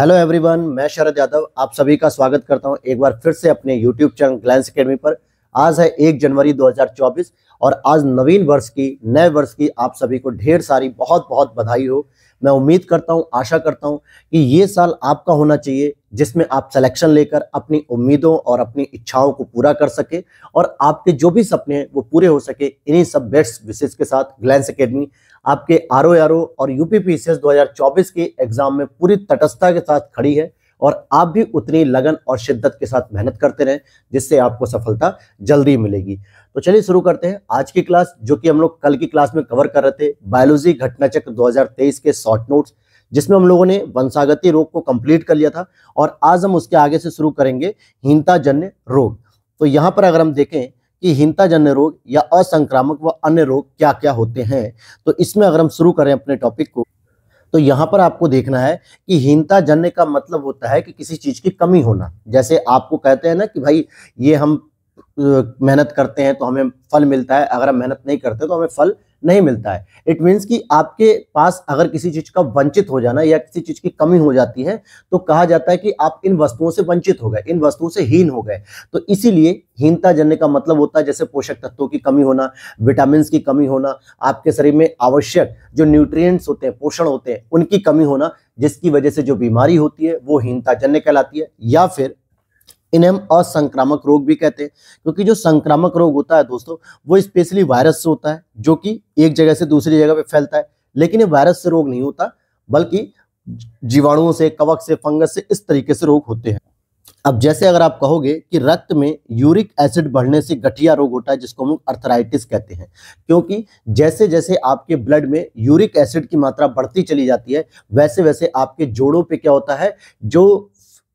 Hello everyone मैं शरद यादव आप सभी का स्वागत करता हूं एक बार फिर से अपने यूट्यूब चैनल ग्लैंस अकेडमी पर आज है एक जनवरी 2024 और आज नवीन वर्ष की नए वर्ष की आप सभी को ढेर सारी बहुत बहुत बधाई हो मैं उम्मीद करता हूँ आशा करता हूँ कि ये साल आपका होना चाहिए जिसमें आप सिलेक्शन लेकर अपनी उम्मीदों और अपनी इच्छाओं को पूरा कर सके और आपके जो भी सपने हैं वो पूरे हो सके इन्हीं सब बेस्ट विशेष के साथ ग्लैंस अकेडमी आपके आर और यू पी 2024 के एग्जाम में पूरी तटस्थता के साथ खड़ी है और आप भी उतनी लगन और शिद्दत के साथ मेहनत करते रहें जिससे आपको सफलता जल्दी मिलेगी तो चलिए शुरू करते हैं आज की क्लास जो कि हम लोग कल की क्लास में कवर कर रहे थे बायोलॉजी घटना चक्र दो के शॉर्ट नोट्स जिसमें हम लोगों ने वंशागति रोग को कंप्लीट कर लिया था और आज हम उसके आगे से शुरू करेंगे हीनताजन्य रोग तो यहाँ पर अगर हम देखें कि हिंताजन्य रोग या असंक्रामक व अन्य रोग क्या क्या होते हैं तो इसमें अगर हम शुरू करें अपने टॉपिक को तो यहाँ पर आपको देखना है कि हीनता जन्य का मतलब होता है कि किसी चीज़ की कमी होना जैसे आपको कहते हैं ना कि भाई ये हम मेहनत करते हैं तो हमें फल मिलता है अगर हम मेहनत नहीं करते तो हमें फल नहीं मिलता है इट मीन्स कि आपके पास अगर किसी चीज़ का वंचित हो जाना या किसी चीज़ की कमी हो जाती है तो कहा जाता है कि आप इन वस्तुओं से वंचित हो गए इन वस्तुओं से हीन हो गए तो इसीलिए हीनता जन्य का मतलब होता है जैसे पोषक तत्वों की कमी होना विटामिन की कमी होना आपके शरीर में आवश्यक जो न्यूट्रिएंट्स होते हैं पोषण होते हैं उनकी कमी होना जिसकी वजह से जो बीमारी होती है वो हीनता जन्य कहलाती है या फिर इन्हें हम असंक्रामक रोग भी कहते हैं क्योंकि जो संक्रामक रोग होता है दोस्तों वो स्पेशली वायरस से होता है जो कि एक जगह से दूसरी जगह पे फैलता है लेकिन ये वायरस से रोग नहीं होता बल्कि जीवाणुओं से कवक से फंगस से इस तरीके से रोग होते हैं अब जैसे अगर आप कहोगे कि रक्त में यूरिक एसिड बढ़ने से गठिया रोग होता है जिसको हम लोग अर्थराइटिस कहते हैं क्योंकि जैसे जैसे आपके ब्लड में यूरिक एसिड की मात्रा बढ़ती चली जाती है वैसे वैसे आपके जोड़ों पे क्या होता है जो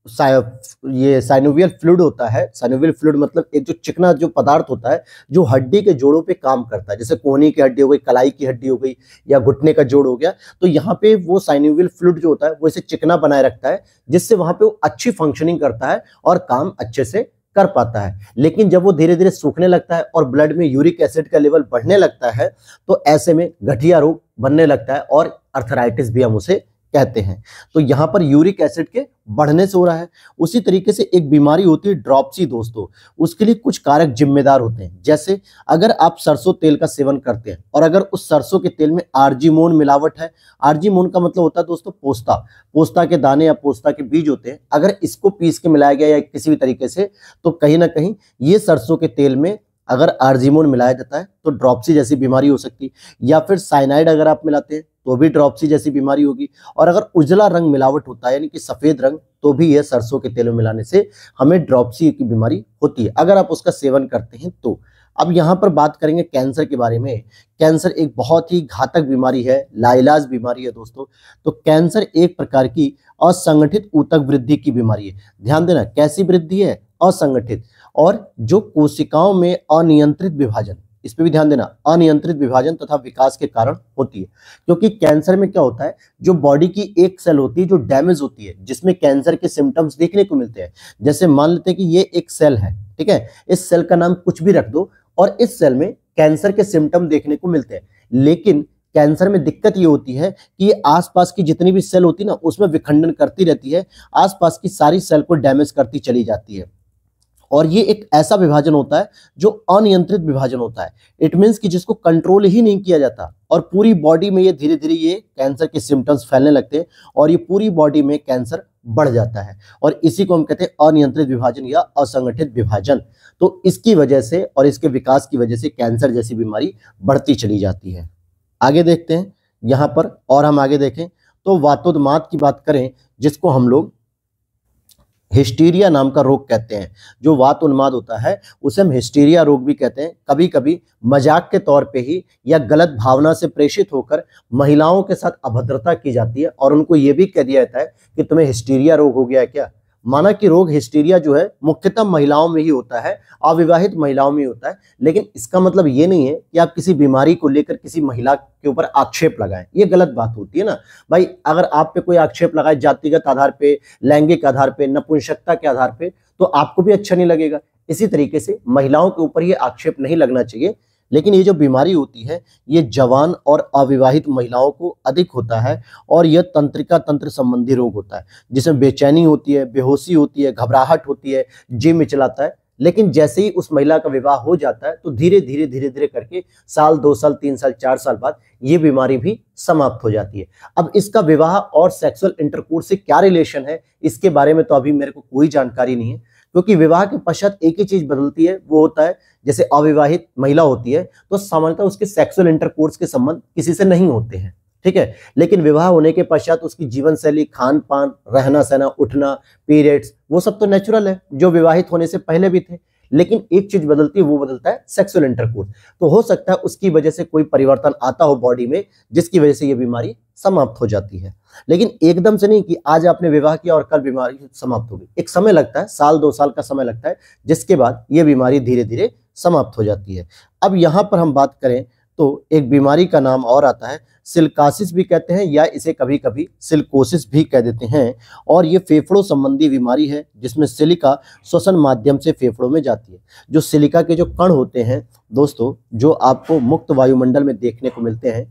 ये साइनोवियल फ्लूड होता है साइनोवियल फ्लूड मतलब एक जो चिकना जो पदार्थ होता है जो हड्डी के जोड़ों पे काम करता है जैसे कोहनी की हड्डी हो गई कलाई की हड्डी हो गई या घुटने का जोड़ हो गया तो यहाँ पे वो साइनोवियल फ्लूड जो होता है वो इसे चिकना बनाए रखता है जिससे वहाँ पे वो अच्छी फंक्शनिंग करता है और काम अच्छे से कर पाता है लेकिन जब वो धीरे धीरे सूखने लगता है और ब्लड में यूरिक एसिड का लेवल बढ़ने लगता है तो ऐसे में गठिया रोग बनने लगता है और अर्थराइटिस भी हम उसे कहते हैं तो यहाँ पर यूरिक एसिड के बढ़ने से हो रहा है उसी तरीके से एक बीमारी होती है ड्रॉपसी दोस्तों उसके लिए कुछ कारक जिम्मेदार होते हैं जैसे अगर आप सरसों तेल का सेवन करते हैं और अगर उस सरसों के तेल में आर्जीमोन मिलावट है आर्जीमोन का मतलब होता है दोस्तों पोस्ता पोस्ता के दाने या पोस्ता के बीज होते हैं अगर इसको पीस के मिलाया गया या किसी भी तरीके से तो कहीं ना कहीं ये सरसों के तेल में अगर आर्जीमोन मिलाया जाता है तो ड्रॉपसी जैसी बीमारी हो सकती है या फिर साइनाइड अगर आप मिलाते हैं तो भी ड्रॉपसी जैसी बीमारी होगी और अगर उजला रंग मिलावट होता है यानी कि सफ़ेद रंग तो भी यह सरसों के तेल में मिलाने से हमें ड्रॉपसी की बीमारी होती है अगर आप उसका सेवन करते हैं तो अब यहाँ पर बात करेंगे कैंसर के बारे में कैंसर एक बहुत ही घातक बीमारी है लाइलाज बीमारी है दोस्तों तो कैंसर एक प्रकार की असंगठित ऊतक वृद्धि की बीमारी है ध्यान देना कैसी वृद्धि है असंगठित और जो कोशिकाओं में अनियंत्रित विभाजन इस पर भी ध्यान देना अनियंत्रित विभाजन तथा विकास के कारण होती है क्योंकि कैंसर में क्या होता है जो बॉडी की एक सेल होती है जो डैमेज होती है जिसमें कैंसर के सिम्टम्स देखने को मिलते हैं जैसे मान लेते हैं कि ये एक सेल है ठीक है इस सेल का नाम कुछ भी रख दो और इस सेल में कैंसर के सिम्टम देखने को मिलते हैं लेकिन कैंसर में दिक्कत ये होती है कि आसपास की जितनी भी सेल होती है ना उसमें विखंडन करती रहती है आसपास की सारी सेल को डैमेज करती चली जाती है और ये एक ऐसा विभाजन होता है जो अनियंत्रित विभाजन होता है इट मीन्स कि जिसको कंट्रोल ही नहीं किया जाता और पूरी बॉडी में ये धीरे धीरे ये कैंसर के सिम्टम्स फैलने लगते हैं और ये पूरी बॉडी में कैंसर बढ़ जाता है और इसी को हम कहते हैं अनियंत्रित विभाजन या असंगठित विभाजन तो इसकी वजह से और इसके विकास की वजह से कैंसर जैसी बीमारी बढ़ती चली जाती है आगे देखते हैं यहाँ पर और हम आगे देखें तो वातोदमात की बात करें जिसको हम लोग हिस्टीरिया नाम का रोग कहते हैं जो वात उन्माद होता है उसे हम हिस्टीरिया रोग भी कहते हैं कभी कभी मजाक के तौर पे ही या गलत भावना से प्रेषित होकर महिलाओं के साथ अभद्रता की जाती है और उनको ये भी कह दिया जाता है कि तुम्हें हिस्टीरिया रोग हो गया है क्या माना कि रोग हिस्टीरिया जो है मुख्यतः महिलाओं में ही होता है अविवाहित महिलाओं में होता है लेकिन इसका मतलब ये नहीं है कि आप किसी बीमारी को लेकर किसी महिला के ऊपर आक्षेप लगाएं ये गलत बात होती है ना भाई अगर आप पे कोई आक्षेप लगाए जातिगत आधार पे लैंगिक आधार पे नपुंसकता के आधार पे तो आपको भी अच्छा नहीं लगेगा इसी तरीके से महिलाओं के ऊपर ये आक्षेप नहीं लगना चाहिए लेकिन ये जो बीमारी होती है ये जवान और अविवाहित महिलाओं को अधिक होता है और यह तंत्रिका तंत्र संबंधी रोग होता है जिसमें बेचैनी होती है बेहोशी होती है घबराहट होती है जिम मिचलाता है लेकिन जैसे ही उस महिला का विवाह हो जाता है तो धीरे धीरे धीरे धीरे करके साल दो साल तीन साल चार साल बाद ये बीमारी भी समाप्त हो जाती है अब इसका विवाह और सेक्सुअल इंटरकोर्स से क्या रिलेशन है इसके बारे में तो अभी मेरे को कोई जानकारी नहीं है क्योंकि विवाह के पश्चात एक ही चीज बदलती है वो होता है जैसे अविवाहित महिला होती है तो सामान्यतः उसके सेक्सुअल इंटरकोर्स के संबंध किसी से नहीं होते हैं ठीक है लेकिन विवाह होने के पश्चात उसकी जीवन शैली खान पान रहना सहना उठना पीरियड्स वो सब तो नेचुरल है जो विवाहित होने से पहले भी थे लेकिन एक चीज बदलती है वो बदलता है सेक्सुअल इंटरकोर्स तो हो सकता है उसकी वजह से कोई परिवर्तन आता हो बॉडी में जिसकी वजह से ये बीमारी समाप्त हो जाती है लेकिन एकदम से नहीं कि आज आपने विवाह किया और कल बीमारी समाप्त हो गई एक समय लगता है साल दो साल का समय लगता है जिसके बाद ये बीमारी धीरे धीरे समाप्त हो जाती है अब यहाँ पर हम बात करें तो एक बीमारी का नाम और आता है सिल्कासिस भी कहते हैं या इसे कभी कभी सिल्कोसिस भी कह देते हैं और ये फेफड़ों संबंधी बीमारी है जिसमें सिलिका श्वसन माध्यम से फेफड़ों में जाती है जो सिलिका के जो कण होते हैं दोस्तों जो आपको मुक्त वायुमंडल में देखने को मिलते हैं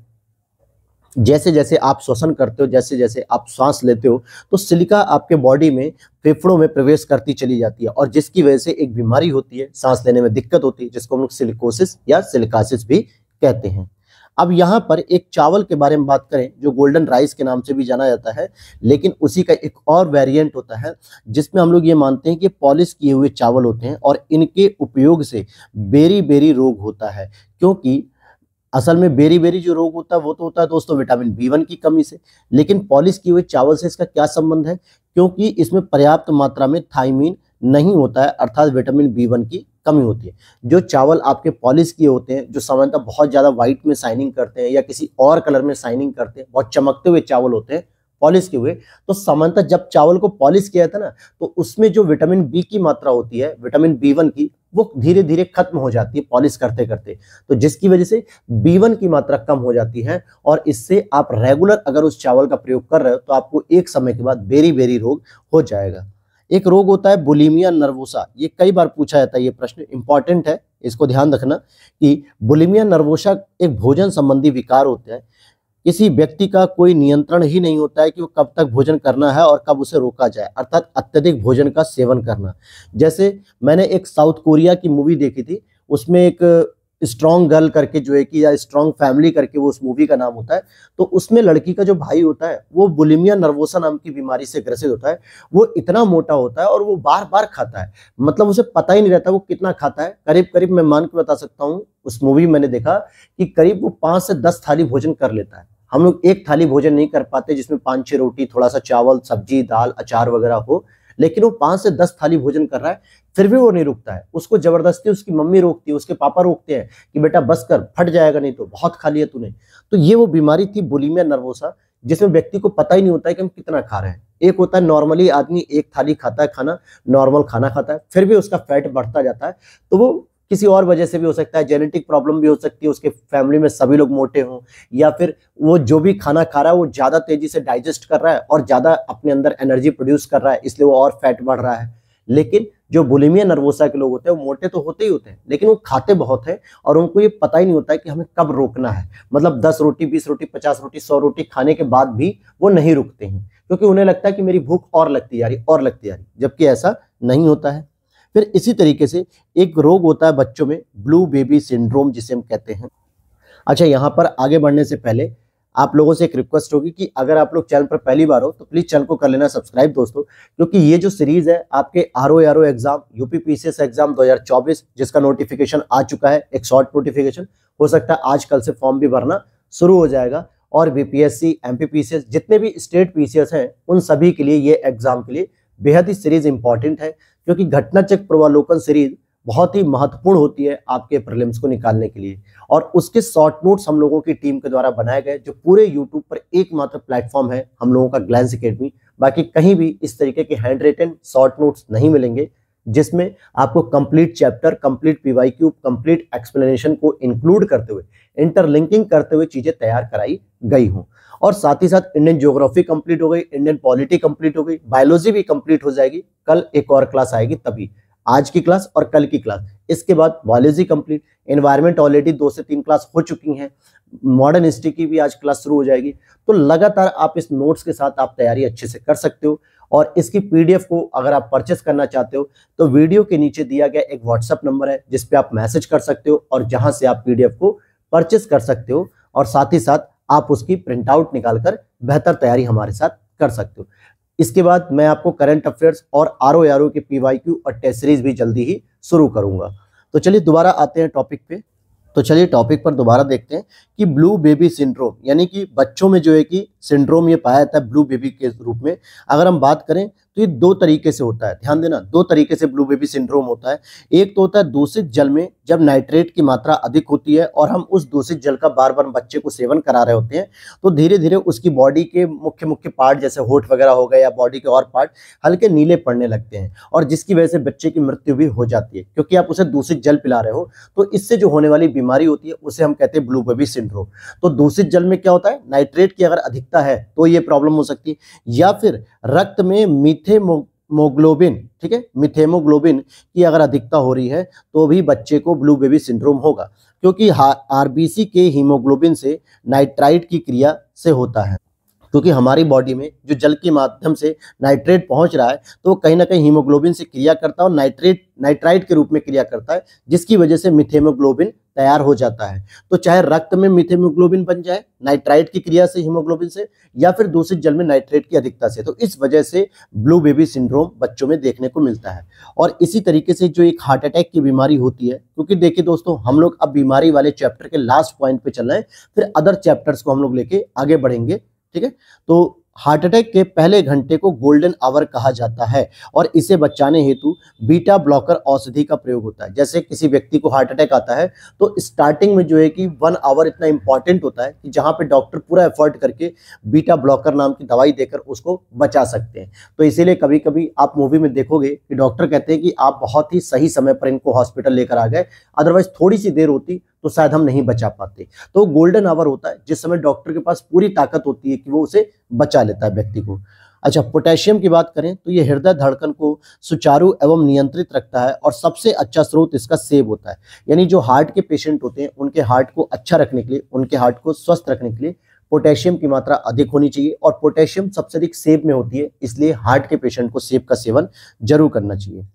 जैसे जैसे आप श्वसन करते हो जैसे जैसे आप सांस लेते हो तो सिलिका आपके बॉडी में फेफड़ों में प्रवेश करती चली जाती है और जिसकी वजह से एक बीमारी होती है सांस लेने में दिक्कत होती है जिसको हम लोग सिलिकोसिस या सिलिकासिस भी कहते हैं अब यहाँ पर एक चावल के बारे में बात करें जो गोल्डन राइस के नाम से भी जाना जाता है लेकिन उसी का एक और वेरिएंट होता है जिसमें हम लोग ये मानते हैं कि पॉलिश किए हुए चावल होते हैं और इनके उपयोग से बेरी बेरी रोग होता है क्योंकि असल में बेरी बेरी जो रोग होता है वो तो होता है दोस्तों विटामिन बी की कमी से लेकिन पॉलिश किए हुए चावल से इसका क्या संबंध है क्योंकि इसमें पर्याप्त मात्रा में थाइमिन नहीं होता है अर्थात विटामिन बी की कमी होती है जो चावल आपके पॉलिश किए होते हैं जो सामान्यतः बहुत ज़्यादा व्हाइट में साइनिंग करते हैं या किसी और कलर में साइनिंग करते हैं बहुत चमकते हुए चावल होते हैं पॉलिश किए हुए तो सामान्यतः जब चावल को पॉलिश किया जाता है ना तो उसमें जो विटामिन बी की मात्रा होती है विटामिन बी वन की वो धीरे धीरे खत्म हो जाती है पॉलिश करते करते तो जिसकी वजह से बी वन की मात्रा कम हो जाती है और इससे आप रेगुलर अगर उस चावल का प्रयोग कर रहे हो तो आपको एक समय के बाद बेरी बेरी रोग हो जाएगा एक रोग होता है बुलिमिया नर्वोसा ये कई बार पूछा जाता है ये प्रश्न इंपॉर्टेंट है इसको ध्यान रखना कि बुलिमिया नर्वोसा एक भोजन संबंधी विकार होता है किसी व्यक्ति का कोई नियंत्रण ही नहीं होता है कि वो कब तक भोजन करना है और कब उसे रोका जाए अर्थात अत्यधिक भोजन का सेवन करना जैसे मैंने एक साउथ कोरिया की मूवी देखी थी उसमें एक स्ट्रॉन्ग गर्ल करके जो है कि या स्ट्रॉन्ग फैमिली करके वो उस मूवी का नाम होता है तो उसमें लड़की का जो भाई होता है वो बुलिमिया नर्वोसा नाम की बीमारी से ग्रसित होता है वो इतना मोटा होता है और वो बार बार खाता है मतलब उसे पता ही नहीं रहता वो कितना खाता है करीब करीब मैं मान के बता सकता हूँ उस मूवी मैंने देखा कि करीब वो पाँच से दस थाली भोजन कर लेता है हम लोग एक थाली भोजन नहीं कर पाते जिसमें पाँच छः रोटी थोड़ा सा चावल सब्जी दाल अचार वगैरह हो लेकिन वो पांच से दस थाली भोजन कर रहा है फिर भी वो नहीं रुकता है उसको जबरदस्ती उसकी मम्मी रोकती है उसके पापा रोकते हैं कि बेटा बस कर फट जाएगा नहीं तो बहुत खा लिया तूने तो ये वो बीमारी थी बुलिमिया नर्वोसा जिसमें व्यक्ति को पता ही नहीं होता है कि हम कितना खा रहे हैं एक होता है नॉर्मली आदमी एक थाली खाता है खाना नॉर्मल खाना खाता है फिर भी उसका फैट बढ़ता जाता है तो वो किसी और वजह से भी हो सकता है जेनेटिक प्रॉब्लम भी हो सकती है उसके फैमिली में सभी लोग मोटे हों या फिर वो जो भी खाना खा रहा है वो ज़्यादा तेजी से डाइजेस्ट कर रहा है और ज़्यादा अपने अंदर एनर्जी प्रोड्यूस कर रहा है इसलिए वो और फैट बढ़ रहा है लेकिन जो बुलेमिया नर्वोसा के लोग होते हैं वो मोटे तो होते ही होते हैं लेकिन वो खाते बहुत हैं और उनको ये पता ही नहीं होता है कि हमें कब रोकना है मतलब दस रोटी बीस रोटी पचास रोटी सौ रोटी खाने के बाद भी वो नहीं रुकते हैं क्योंकि उन्हें लगता है कि मेरी भूख और लगती जा रही और लगती जा रही जबकि ऐसा नहीं होता है फिर इसी तरीके से एक रोग होता है बच्चों में ब्लू बेबी सिंड्रोम जिसे हम कहते हैं अच्छा यहाँ पर आगे बढ़ने से पहले आप लोगों से एक रिक्वेस्ट होगी कि अगर आप लोग चैनल पर पहली बार हो तो प्लीज़ चैनल को कर लेना सब्सक्राइब दोस्तों क्योंकि ये जो सीरीज़ है आपके R O R O exam UP P exam 2024 जिसका नोटिफिकेशन आ चुका है एक शॉर्ट नोटिफिकेशन हो सकता है आज कल से फॉर्म भी भरना शुरू हो जाएगा और B P S C M P P S C जितने भी स्टेट पी सी एस हैं उन सभी के लिए ये एग्ज़ाम के लिए बेहद ही सीरीज़ इंपॉर्टेंट है क्योंकि घटना चक्र प्रवालोकन सीरीज बहुत ही महत्वपूर्ण होती है आपके प्रॉब्लम्स को निकालने के लिए और उसके शॉर्ट नोट्स हम लोगों की टीम के द्वारा बनाए गए जो पूरे यूट्यूब पर एकमात्र प्लेटफॉर्म है हम लोगों का ग्लैंस अकेडमी बाकी कहीं भी इस तरीके के हैंड रिटन शॉर्ट नोट्स नहीं मिलेंगे जिसमें आपको complete chapter complete PYQ complete explanation को इंक्लूड करते हुए इंटरलिंकिंग करते हुए चीज़ें तैयार कराई गई हों और साथ ही साथ इंडियन ज्योग्राफी कंप्लीट हो गई इंडियन पॉलिटी कंप्लीट हो गई बायोलॉजी भी कंप्लीट हो जाएगी कल एक और क्लास आएगी तभी आज की क्लास और कल की क्लास इसके बाद बायोलॉजी कंप्लीट एनवायरमेंट ऑलरेडी दो से तीन क्लास हो चुकी हैं मॉडर्न हिस्ट्री की भी आज क्लास शुरू हो जाएगी तो लगातार आप इस नोट्स के साथ आप तैयारी अच्छे से कर सकते हो और इसकी पीडीएफ को अगर आप परचेस करना चाहते हो तो वीडियो के नीचे दिया गया एक व्हाट्सअप नंबर है जिसपे आप मैसेज कर सकते हो और जहां से आप पीडीएफ को परचेस कर सकते हो और साथ ही साथ आप उसकी प्रिंट आउट निकालकर बेहतर तैयारी हमारे साथ कर सकते हो इसके बाद मैं आपको करंट अफेयर्स और आर ओ आर ओ के पी वाई क्यू और टेस्ट सीरीज भी जल्दी ही शुरू करूंगा तो चलिए दोबारा आते हैं टॉपिक पे तो चलिए टॉपिक पर दोबारा देखते हैं कि ब्लू बेबी सिंड्रोम यानी कि बच्चों में जो है कि सिंड्रोम ये पाया जाता है ब्लू बेबी के रूप में अगर हम बात करें तो ये दो तरीके से होता है ध्यान देना दो तरीके से ब्लू बेबी सिंड्रोम होता है एक तो होता है दूषित जल में जब नाइट्रेट की मात्रा अधिक होती है और हम उस दूषित जल का बार बार बच्चे को सेवन करा रहे होते हैं तो धीरे धीरे उसकी बॉडी के मुख्य मुख्य पार्ट जैसे होठ वगैरह हो गए या बॉडी के और पार्ट हल्के नीले पड़ने लगते हैं और जिसकी वजह से बच्चे की मृत्यु भी हो जाती है क्योंकि आप उसे दूषित जल पिला रहे हो तो इससे जो होने वाली बीमारी होती है उसे हम कहते हैं ब्लू बेबी सिंड्रोम तो दूषित जल में क्या होता है नाइट्रेट की अगर अधिकता है तो ये प्रॉब्लम हो सकती है या फिर रक्त में मिथेमोग्लोबिन ठीक है मिथेमोग्लोबिन की अगर अधिकता हो रही है तो भी बच्चे को ब्लू बेबी सिंड्रोम होगा क्योंकि आरबीसी के हीमोग्लोबिन से नाइट्राइट की क्रिया से होता है क्योंकि हमारी बॉडी में जो जल के माध्यम से नाइट्रेट पहुंच रहा है तो कहीं ना कहीं हीमोग्लोबिन से क्रिया करता है और नाइट्रेट नाइट्राइट के रूप में क्रिया करता है जिसकी वजह से मिथेमोग्लोबिन तैयार हो जाता है तो चाहे रक्त में मिथेमोग्लोबिन बन जाए नाइट्राइट की क्रिया से हीमोग्लोबिन से या फिर दूसरे जल में नाइट्रेट की अधिकता से तो इस वजह से ब्लू बेबी सिंड्रोम बच्चों में देखने को मिलता है और इसी तरीके से जो एक हार्ट अटैक की बीमारी होती है क्योंकि देखिए दोस्तों हम लोग अब बीमारी वाले चैप्टर के लास्ट पॉइंट पे चल रहे हैं फिर अदर चैप्टर्स को हम लोग लेके आगे बढ़ेंगे ठीक है तो हार्ट अटैक के पहले घंटे को गोल्डन आवर कहा जाता है और इसे बचाने हेतु बीटा ब्लॉकर औषधि का प्रयोग होता है जैसे किसी व्यक्ति को हार्ट अटैक आता है तो स्टार्टिंग में जो है कि वन आवर इतना इंपॉर्टेंट होता है कि जहां पे डॉक्टर पूरा एफर्ट करके बीटा ब्लॉकर नाम की दवाई देकर उसको बचा सकते हैं तो इसीलिए कभी कभी आप मूवी में देखोगे कि डॉक्टर कहते हैं कि आप बहुत ही सही समय पर इनको हॉस्पिटल लेकर आ गए अदरवाइज थोड़ी सी देर होती तो शायद हम नहीं बचा पाते तो गोल्डन आवर होता है जिस समय डॉक्टर के पास पूरी ताकत होती है कि वो उसे बचा लेता है व्यक्ति को अच्छा पोटेशियम की बात करें तो ये हृदय धड़कन को सुचारू एवं नियंत्रित रखता है और सबसे अच्छा स्रोत इसका सेब होता है यानी जो हार्ट के पेशेंट होते हैं उनके हार्ट को अच्छा रखने के लिए उनके हार्ट को स्वस्थ रखने के लिए पोटेशियम की मात्रा अधिक होनी चाहिए और पोटेशियम सबसे अधिक सेब में होती है इसलिए हार्ट के पेशेंट को सेब का सेवन जरूर करना चाहिए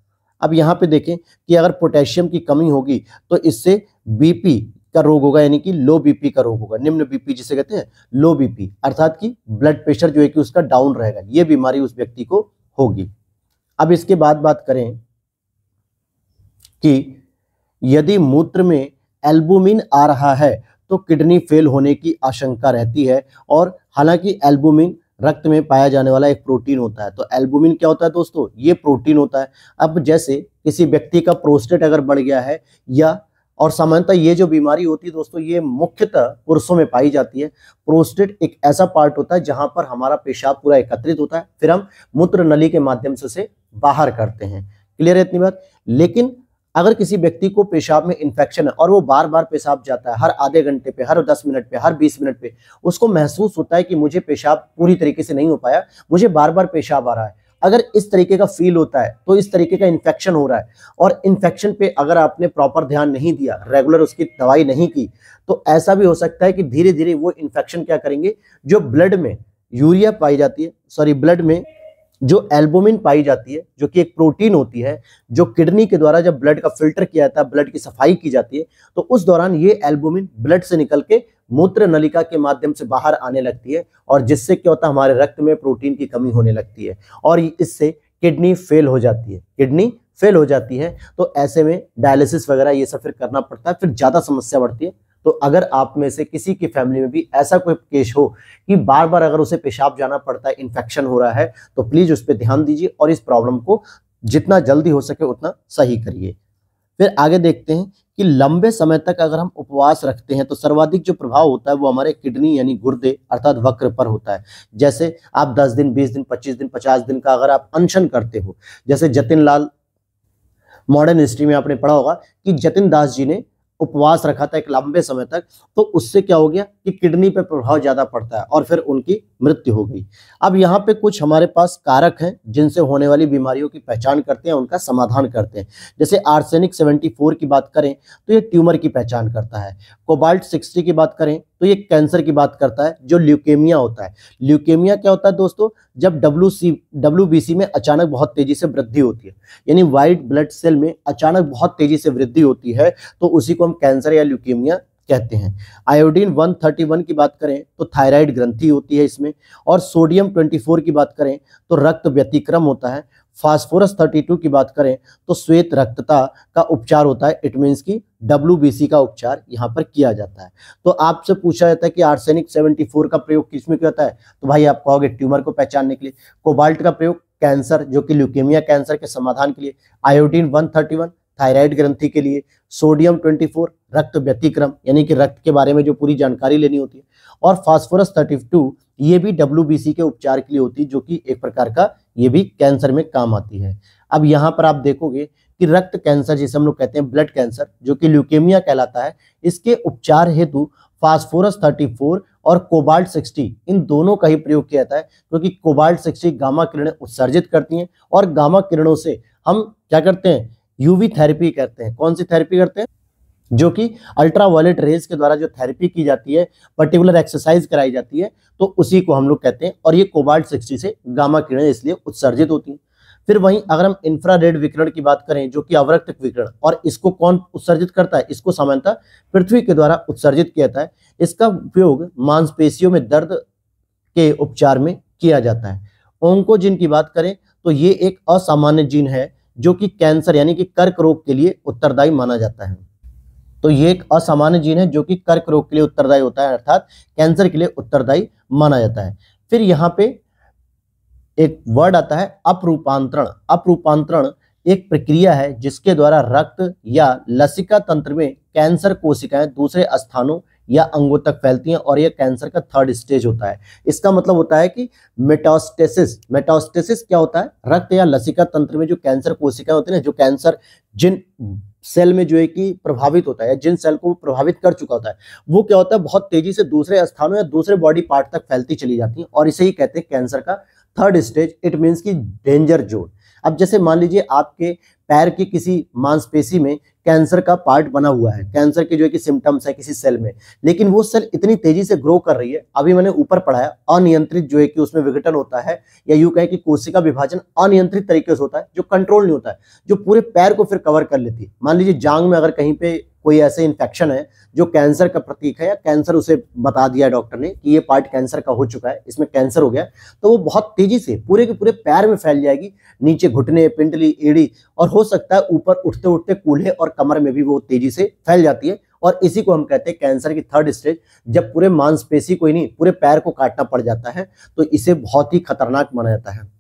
अब यहाँ पे देखें कि अगर पोटेशियम की कमी होगी तो इससे बीपी का रोग होगा यानी कि लो बीपी का रोग होगा निम्न बीपी जिसे कहते हैं लो बीपी अर्थात कि ब्लड प्रेशर जो है कि उसका डाउन रहेगा ये बीमारी उस व्यक्ति को होगी अब इसके बाद बात करें कि यदि मूत्र में एल्बुमिन आ रहा है तो किडनी फेल होने की आशंका रहती है और हालांकि एल्बुमिन रक्त में पाया जाने वाला एक प्रोटीन होता है तो एल्बुमिन क्या होता है दोस्तों ये प्रोटीन होता है अब जैसे किसी व्यक्ति का प्रोस्टेट अगर बढ़ गया है या और सामान्यतः ये जो बीमारी होती है दोस्तों ये मुख्यतः पुरुषों में पाई जाती है प्रोस्टेट एक ऐसा पार्ट होता है जहां पर हमारा पेशाब पूरा एकत्रित होता है फिर हम मूत्र नली के माध्यम से उसे बाहर करते हैं क्लियर है इतनी बात लेकिन अगर किसी व्यक्ति को पेशाब में इन्फेक्शन है और वो बार बार पेशाब जाता है हर आधे घंटे पे हर दस मिनट पे हर बीस मिनट पे उसको महसूस होता है कि मुझे पेशाब पूरी तरीके से नहीं हो पाया मुझे बार बार पेशाब आ रहा है अगर इस तरीके का फील होता है तो इस तरीके का इन्फेक्शन हो रहा है और इन्फेक्शन पे अगर आपने प्रॉपर ध्यान नहीं दिया रेगुलर उसकी दवाई नहीं की तो ऐसा भी हो सकता है कि धीरे धीरे वो इन्फेक्शन क्या करेंगे जो ब्लड में यूरिया पाई जाती है सॉरी ब्लड में जो एल्बोमिन पाई जाती है जो कि एक प्रोटीन होती है जो किडनी के द्वारा जब ब्लड का फिल्टर किया जाता है ब्लड की सफाई की जाती है तो उस दौरान ये एल्बोमिन ब्लड से निकल के मूत्र नलिका के माध्यम से बाहर आने लगती है और जिससे क्या होता है हमारे रक्त में प्रोटीन की कमी होने लगती है और इससे किडनी फेल हो जाती है किडनी फेल हो जाती है तो ऐसे में डायलिसिस वगैरह ये सब फिर करना पड़ता है फिर ज़्यादा समस्या बढ़ती है तो अगर आप में से किसी की फैमिली में भी ऐसा कोई केस हो कि बार बार अगर उसे पेशाब जाना पड़ता है इन्फेक्शन हो रहा है तो प्लीज़ उस पर ध्यान दीजिए और इस प्रॉब्लम को जितना जल्दी हो सके उतना सही करिए फिर आगे देखते हैं कि लंबे समय तक अगर हम उपवास रखते हैं तो सर्वाधिक जो प्रभाव होता है वो हमारे किडनी यानी गुर्दे अर्थात वक्र पर होता है जैसे आप 10 दिन 20 दिन 25 दिन 50 दिन का अगर आप अनशन करते हो जैसे जतिन लाल मॉडर्न हिस्ट्री में आपने पढ़ा होगा कि जतिन दास जी ने उपवास रखा था एक लंबे समय तक तो उससे क्या हो गया कि किडनी पे प्रभाव ज़्यादा पड़ता है और फिर उनकी मृत्यु हो गई अब यहाँ पे कुछ हमारे पास कारक हैं जिनसे होने वाली बीमारियों की पहचान करते हैं उनका समाधान करते हैं जैसे आर्सेनिक 74 की बात करें तो ये ट्यूमर की पहचान करता है कोबाल्ट 60 की बात करें तो ये कैंसर की बात करता है जो ल्यूकेमिया होता है ल्यूकेमिया क्या होता है दोस्तों जब W C W B C में अचानक बहुत तेजी से वृद्धि होती है यानी वाइट ब्लड सेल में अचानक बहुत तेजी से वृद्धि होती है तो उसी को हम कैंसर या ल्यूकेमिया कहते हैं आयोडीन 131 की बात करें तो थायराइड ग्रंथि होती है इसमें और सोडियम 24 की बात करें तो रक्त व्यतिक्रम होता है फास्फोरस 32 की बात करें तो श्वेत रक्तता का उपचार होता है इट मीन्स की डब्ल्यू का उपचार यहाँ पर किया जाता है तो आपसे पूछा जाता है कि आर्सेनिक 74 का प्रयोग किसमें में किया जाता है तो भाई आप कहोगे ट्यूमर को पहचानने के लिए कोबाल्ट का प्रयोग कैंसर जो कि ल्यूकेमिया कैंसर के समाधान के लिए आयोडीन 131 थायराइड ग्रंथि के लिए सोडियम 24 रक्त व्यतिक्रम यानी कि रक्त के बारे में जो पूरी जानकारी लेनी होती है और फास्फोरस 32 ये भी डब्ल्यू के उपचार के लिए होती है जो कि एक प्रकार का ये भी कैंसर में काम आती है अब यहाँ पर आप देखोगे कि रक्त कैंसर जिसे हम लोग कहते हैं ब्लड कैंसर जो कि ल्यूकेमिया कहलाता है इसके उपचार हेतु फास्फोरस 34 और कोबाल्ट 60 इन दोनों का ही प्रयोग किया जाता है क्योंकि कोबाल्ट 60 गामा किरणें उत्सर्जित करती हैं और गामा किरणों से हम क्या करते हैं यूवी थेरेपी करते हैं कौन सी थेरेपी करते हैं जो कि अल्ट्रा रेज के द्वारा जो थेरेपी की जाती है पर्टिकुलर एक्सरसाइज कराई जाती है तो उसी को हम लोग कहते हैं और ये कोबाल्ट सिक्सटी से गामा किरणें इसलिए उत्सर्जित होती हैं फिर वहीं अगर हम इंफ्रारेड विकिरण की बात करें जो कि अवरक्त विकिरण और इसको कौन उत्सर्जित करता है इसको सामान्यतः पृथ्वी के द्वारा उत्सर्जित किया जाता है इसका उपयोग मांसपेशियों में दर्द के उपचार में किया जाता है ओंको जिन की बात करें तो ये एक असामान्य जीन है जो कि कैंसर यानी कि कर्क रोग के लिए उत्तरदायी माना जाता है तो ये एक असामान्य जीन है जो कि कर्क रोग के लिए उत्तरदायी होता है अर्थात कैंसर के लिए उत्तरदायी माना जाता है फिर यहाँ पे एक वर्ड आता है अपरूपांतरण अपरूपांतरण एक प्रक्रिया है जिसके द्वारा रक्त या लसिका तंत्र में कैंसर कोशिकाएं दूसरे स्थानों या अंगों तक फैलती हैं और यह कैंसर का थर्ड स्टेज होता है इसका मतलब होता है कि मेटास्टेसिस मेटास्टेसिस क्या होता है रक्त या लसिका तंत्र में जो कैंसर कोशिकाएं होती है ना जो कैंसर जिन सेल में जो है कि प्रभावित होता है जिन सेल को वो प्रभावित कर चुका होता है वो क्या होता है बहुत तेजी से दूसरे स्थानों या दूसरे बॉडी पार्ट तक फैलती चली जाती है और इसे ही कहते हैं कैंसर का थर्ड स्टेज इट मीन्स की डेंजर जोन अब जैसे मान लीजिए आपके पैर की किसी मांसपेशी में कैंसर का पार्ट बना हुआ है कैंसर के जो है कि सिम्टम्स है किसी सेल में लेकिन वो सेल इतनी तेजी से ग्रो कर रही है अभी मैंने ऊपर पढ़ाया अनियंत्रित जो है कि उसमें विघटन होता है या यू कहे कि कोशिका विभाजन अनियंत्रित तरीके से होता है जो कंट्रोल नहीं होता है जो पूरे पैर को फिर कवर कर लेती है मान लीजिए जांग में अगर कहीं पे कोई ऐसे इन्फेक्शन है जो कैंसर का प्रतीक है या कैंसर उसे बता दिया डॉक्टर ने कि ये पार्ट कैंसर का हो चुका है इसमें कैंसर हो गया तो वो बहुत तेजी से पूरे के पूरे पैर में फैल जाएगी नीचे घुटने पिंडली एड़ी और हो सकता है ऊपर उठते उठते कूल्हे और कमर में भी वो तेजी से फैल जाती है और इसी को हम कहते हैं कैंसर की थर्ड स्टेज जब पूरे मांसपेशी को ही नहीं पूरे पैर को काटना पड़ जाता है तो इसे बहुत ही खतरनाक माना जाता है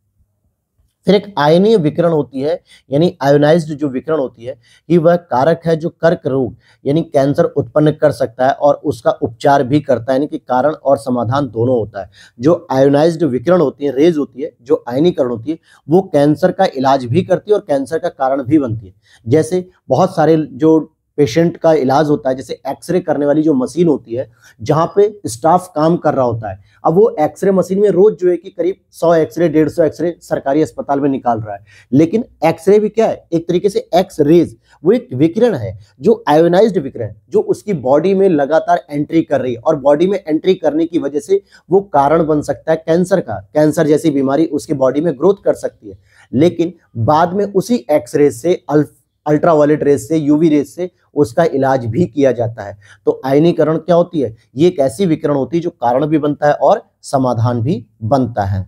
फिर एक आयनीय विकरण होती है यानी आयोनाइज्ड जो विकरण होती है ये वह कारक है जो कर्क रोग यानी कैंसर उत्पन्न कर सकता है और उसका उपचार भी करता है यानी कि कारण और समाधान दोनों होता है जो आयोनाइज्ड विकरण होती है रेज होती है जो आयनीकरण होती है वो कैंसर का इलाज भी करती है और कैंसर का कारण भी बनती है जैसे बहुत सारे जो पेशेंट का इलाज होता है जैसे एक्सरे करने वाली जो मशीन होती है जहाँ पे स्टाफ काम कर रहा होता है अब वो एक्सरे मशीन में रोज जो है कि करीब 100 एक्सरे 150 एक्सरे सरकारी अस्पताल में निकाल रहा है लेकिन एक्सरे भी क्या है एक तरीके से एक्स रेज वो एक विकिरण है जो आयोनाइज विकिरण जो उसकी बॉडी में लगातार एंट्री कर रही है और बॉडी में एंट्री करने की वजह से वो कारण बन सकता है कैंसर का कैंसर जैसी बीमारी उसकी बॉडी में ग्रोथ कर सकती है लेकिन बाद में उसी एक्सरे से अल्फ अल्ट्रा वायलेट रेस से यूवी रेस से उसका इलाज भी किया जाता है तो आयनीकरण क्या होती है ये एक ऐसी विकरण होती है जो कारण भी बनता है और समाधान भी बनता है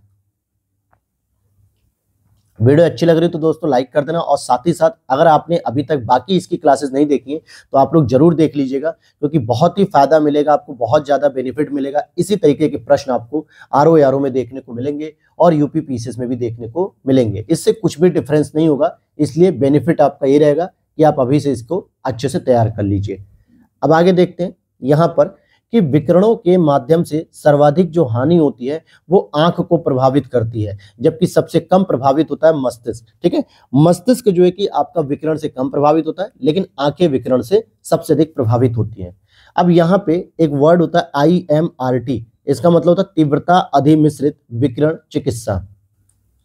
वीडियो अच्छी लग रही तो दोस्तों लाइक कर देना और साथ ही साथ अगर आपने अभी तक बाकी इसकी क्लासेस नहीं देखी है तो आप लोग जरूर देख लीजिएगा क्योंकि बहुत ही फायदा मिलेगा आपको बहुत ज़्यादा बेनिफिट मिलेगा इसी तरीके के प्रश्न आपको आर ओ में देखने को मिलेंगे और यूपी पीसीएस में भी देखने को मिलेंगे इससे कुछ भी डिफरेंस नहीं होगा इसलिए बेनिफिट आपका ये रहेगा कि आप अभी से इसको अच्छे से तैयार कर लीजिए अब आगे देखते हैं यहाँ पर कि विकरणों के माध्यम से सर्वाधिक जो हानि होती है वो आंख को प्रभावित करती है जबकि सबसे कम प्रभावित होता है मस्तिष्क ठीक है मस्तिष्क जो है कि आपका विकरण से कम प्रभावित होता है लेकिन आंखें विकरण से सबसे अधिक प्रभावित होती हैं अब यहाँ पे एक वर्ड होता है आई एम आर टी इसका मतलब होता है तीव्रता अधिमिश्रित विकरण चिकित्सा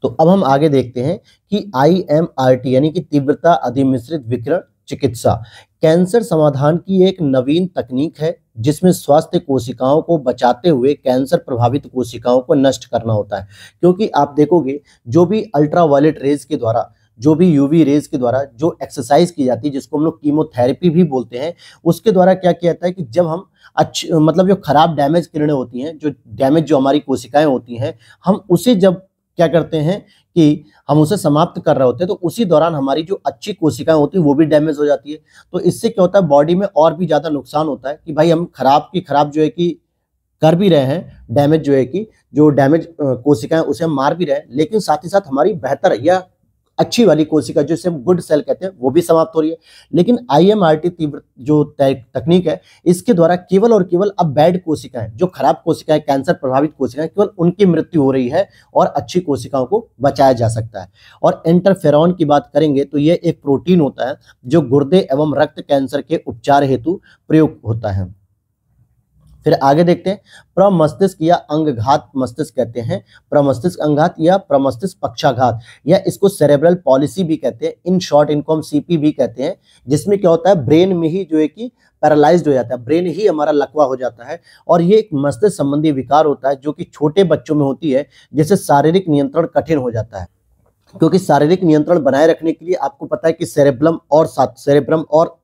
तो अब हम आगे देखते हैं कि आई एम आर टी यानी कि तीव्रता अधिमिश्रित विकिरण चिकित्सा कैंसर समाधान की एक नवीन तकनीक है जिसमें स्वास्थ्य कोशिकाओं को बचाते हुए कैंसर प्रभावित कोशिकाओं को नष्ट करना होता है क्योंकि आप देखोगे जो भी अल्ट्रावायलेट रेज के द्वारा जो भी यूवी रेज के द्वारा जो एक्सरसाइज की जाती है जिसको हम लोग कीमोथेरेपी भी बोलते हैं उसके द्वारा क्या किया जाता है कि जब हम अच्छी मतलब जो खराब डैमेज किरणें होती हैं जो डैमेज जो हमारी कोशिकाएं होती हैं हम उसे जब क्या करते हैं कि हम उसे समाप्त कर रहे होते हैं तो उसी दौरान हमारी जो अच्छी कोशिकाएं होती है वो भी डैमेज हो जाती है तो इससे क्या होता है बॉडी में और भी ज़्यादा नुकसान होता है कि भाई हम खराब की खराब जो है कि कर भी रहे हैं डैमेज जो है कि जो डैमेज कोशिकाएं उसे हम मार भी रहे हैं लेकिन साथ ही साथ हमारी बेहतर या अच्छी वाली कोशिका जिसे हम गुड सेल कहते हैं वो भी समाप्त हो रही है लेकिन आईएमआरटी तीव्र जो तकनीक है इसके द्वारा केवल और केवल अब बैड कोशिकाएं जो खराब कोशिकाएं कैंसर प्रभावित कोशिकाएं केवल उनकी मृत्यु हो रही है और अच्छी कोशिकाओं को बचाया जा सकता है और इंटरफेरॉन की बात करेंगे तो ये एक प्रोटीन होता है जो गुर्दे एवं रक्त कैंसर के उपचार हेतु प्रयोग होता है फिर आगे देखते हैं प्रमस्तिष्क या अंगघात मस्तिष्क कहते हैं प्रमस्तिष्क अंगघात या प्रमस्तिष्क पक्षाघात या इसको सेरेब्रल पॉलिसी भी कहते हैं इन शॉर्ट इनको हम सीपी भी कहते हैं जिसमें क्या होता है ब्रेन में ही जो है कि पैरालाइज्ड हो जाता है ब्रेन ही हमारा लकवा हो जाता है और ये एक मस्तिष्क संबंधी विकार होता है जो कि छोटे बच्चों में होती है जिससे शारीरिक नियंत्रण कठिन हो जाता है क्योंकि शारीरिक नियंत्रण बनाए रखने के लिए आपको पता है कि सेरेब्रम और सेरेब्रम और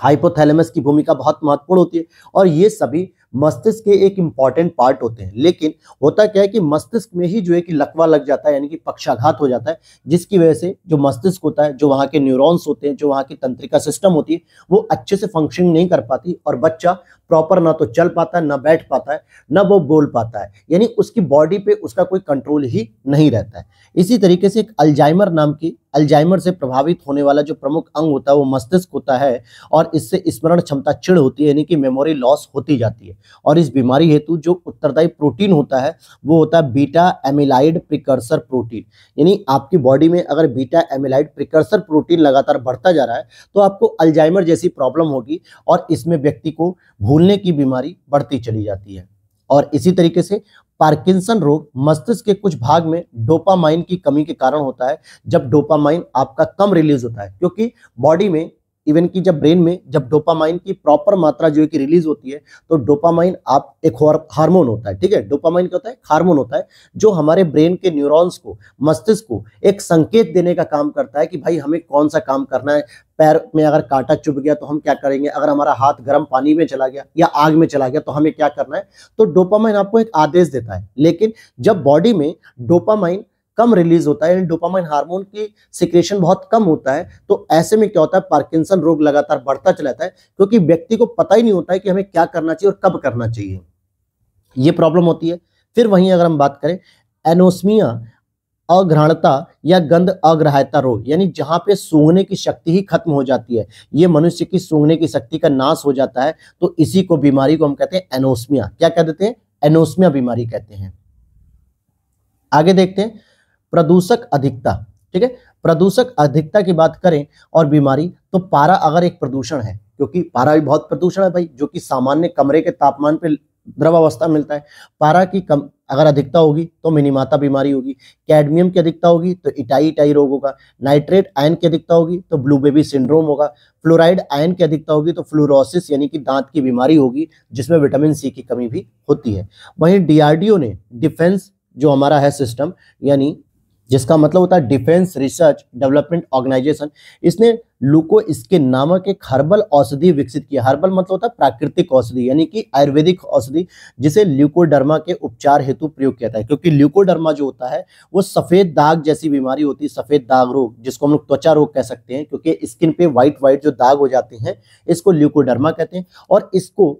हाइपोथैलेमस की भूमिका बहुत महत्वपूर्ण होती है और ये सभी मस्तिष्क के एक इंपॉर्टेंट पार्ट होते हैं लेकिन होता क्या है कि मस्तिष्क में ही जो है कि लकवा लग जाता है यानी कि पक्षाघात हो जाता है जिसकी वजह से जो मस्तिष्क होता है जो वहाँ के न्यूरॉन्स होते हैं जो वहाँ की तंत्रिका सिस्टम होती है वो अच्छे से फंक्शनिंग नहीं कर पाती और बच्चा प्रॉपर ना तो चल पाता है ना बैठ पाता है ना वो बोल पाता है यानी उसकी बॉडी पे उसका कोई कंट्रोल ही नहीं रहता है इसी तरीके से एक अल्जाइमर नाम की अल्जाइमर से प्रभावित होने वाला जो प्रमुख अंग होता है वो मस्तिष्क होता है और इससे स्मरण क्षमता चिड़ होती है यानी कि मेमोरी लॉस होती जाती है और इस बीमारी हेतु जो उत्तरदायी प्रोटीन होता है वो होता है बीटा एमिलाइड प्रिकर्सर प्रोटीन यानी आपकी बॉडी में अगर बीटा एमिलाइड प्रिकर्सर प्रोटीन लगातार बढ़ता जा रहा है तो आपको अल्जाइमर जैसी प्रॉब्लम होगी और इसमें व्यक्ति को भूल भूलने की बीमारी बढ़ती चली जाती है और इसी तरीके से पार्किंसन रोग मस्तिष्क के कुछ भाग में डोपामाइन की कमी के कारण होता है जब डोपामाइन आपका कम रिलीज होता है क्योंकि बॉडी में इवन कि जब ब्रेन में जब डोपामाइन की प्रॉपर मात्रा जो है कि रिलीज होती है तो डोपामाइन आप एक हार्मोन होता है ठीक है डोपामाइन क्या होता है हार्मोन होता है जो हमारे ब्रेन के न्यूरॉन्स को मस्तिष्क को एक संकेत देने का काम करता है कि भाई हमें कौन सा काम करना है पैर में अगर कांटा चुभ गया तो हम क्या करेंगे अगर हमारा हाथ गर्म पानी में चला गया या आग में चला गया तो हमें क्या करना है तो डोपामाइन आपको एक आदेश देता है लेकिन जब बॉडी में डोपामाइन कम रिलीज होता है यानी डोपामाइन हार्मोन की सिक्रेशन बहुत कम होता है तो ऐसे में क्या होता है पार्किंसन रोग लगातार बढ़ता चला जाता है क्योंकि व्यक्ति को पता ही नहीं होता है कि हमें क्या करना चाहिए और कब करना चाहिए ये प्रॉब्लम होती है फिर वहीं अगर हम बात करें एनोसमिया अग्रहणता या गंध अग्राह्यता रोग यानी जहाँ पे सूंघने की शक्ति ही खत्म हो जाती है ये मनुष्य की सूंघने की शक्ति का नाश हो जाता है तो इसी को बीमारी को हम कहते हैं एनोसमिया क्या कह देते हैं एनोसमिया बीमारी कहते हैं आगे देखते हैं प्रदूषक अधिकता ठीक है प्रदूषक अधिकता की बात करें और बीमारी तो पारा अगर एक प्रदूषण है क्योंकि पारा भी बहुत प्रदूषण है भाई जो कि सामान्य कमरे के तापमान पे द्रवावस्था मिलता है पारा की कम अगर अधिकता होगी तो मिनिमाता बीमारी होगी कैडमियम की अधिकता होगी तो इटाई इटाई रोग होगा नाइट्रेट आयन की अधिकता होगी तो ब्लू बेबी सिंड्रोम होगा फ्लोराइड आयन की अधिकता होगी तो फ्लोरोसिस यानी कि दांत की बीमारी होगी जिसमें विटामिन सी की कमी भी होती है वहीं डीआरडीओ ने डिफेंस जो हमारा है सिस्टम यानी जिसका मतलब होता है डिफेंस रिसर्च डेवलपमेंट ऑर्गेनाइजेशन इसने लुको इसके नामक एक हर्बल औषधि विकसित किया हर्बल मतलब होता है प्राकृतिक औषधि यानी कि आयुर्वेदिक औषधि जिसे ल्यूकोडर्मा के उपचार हेतु प्रयोग किया जाता है क्योंकि ल्यूकोडर्मा जो होता है वो सफ़ेद दाग जैसी बीमारी होती है सफ़ेद दाग रोग जिसको हम लोग त्वचा रोग कह सकते हैं क्योंकि स्किन पे व्हाइट व्हाइट जो दाग हो जाते हैं इसको ल्यूकोडर्मा कहते हैं और इसको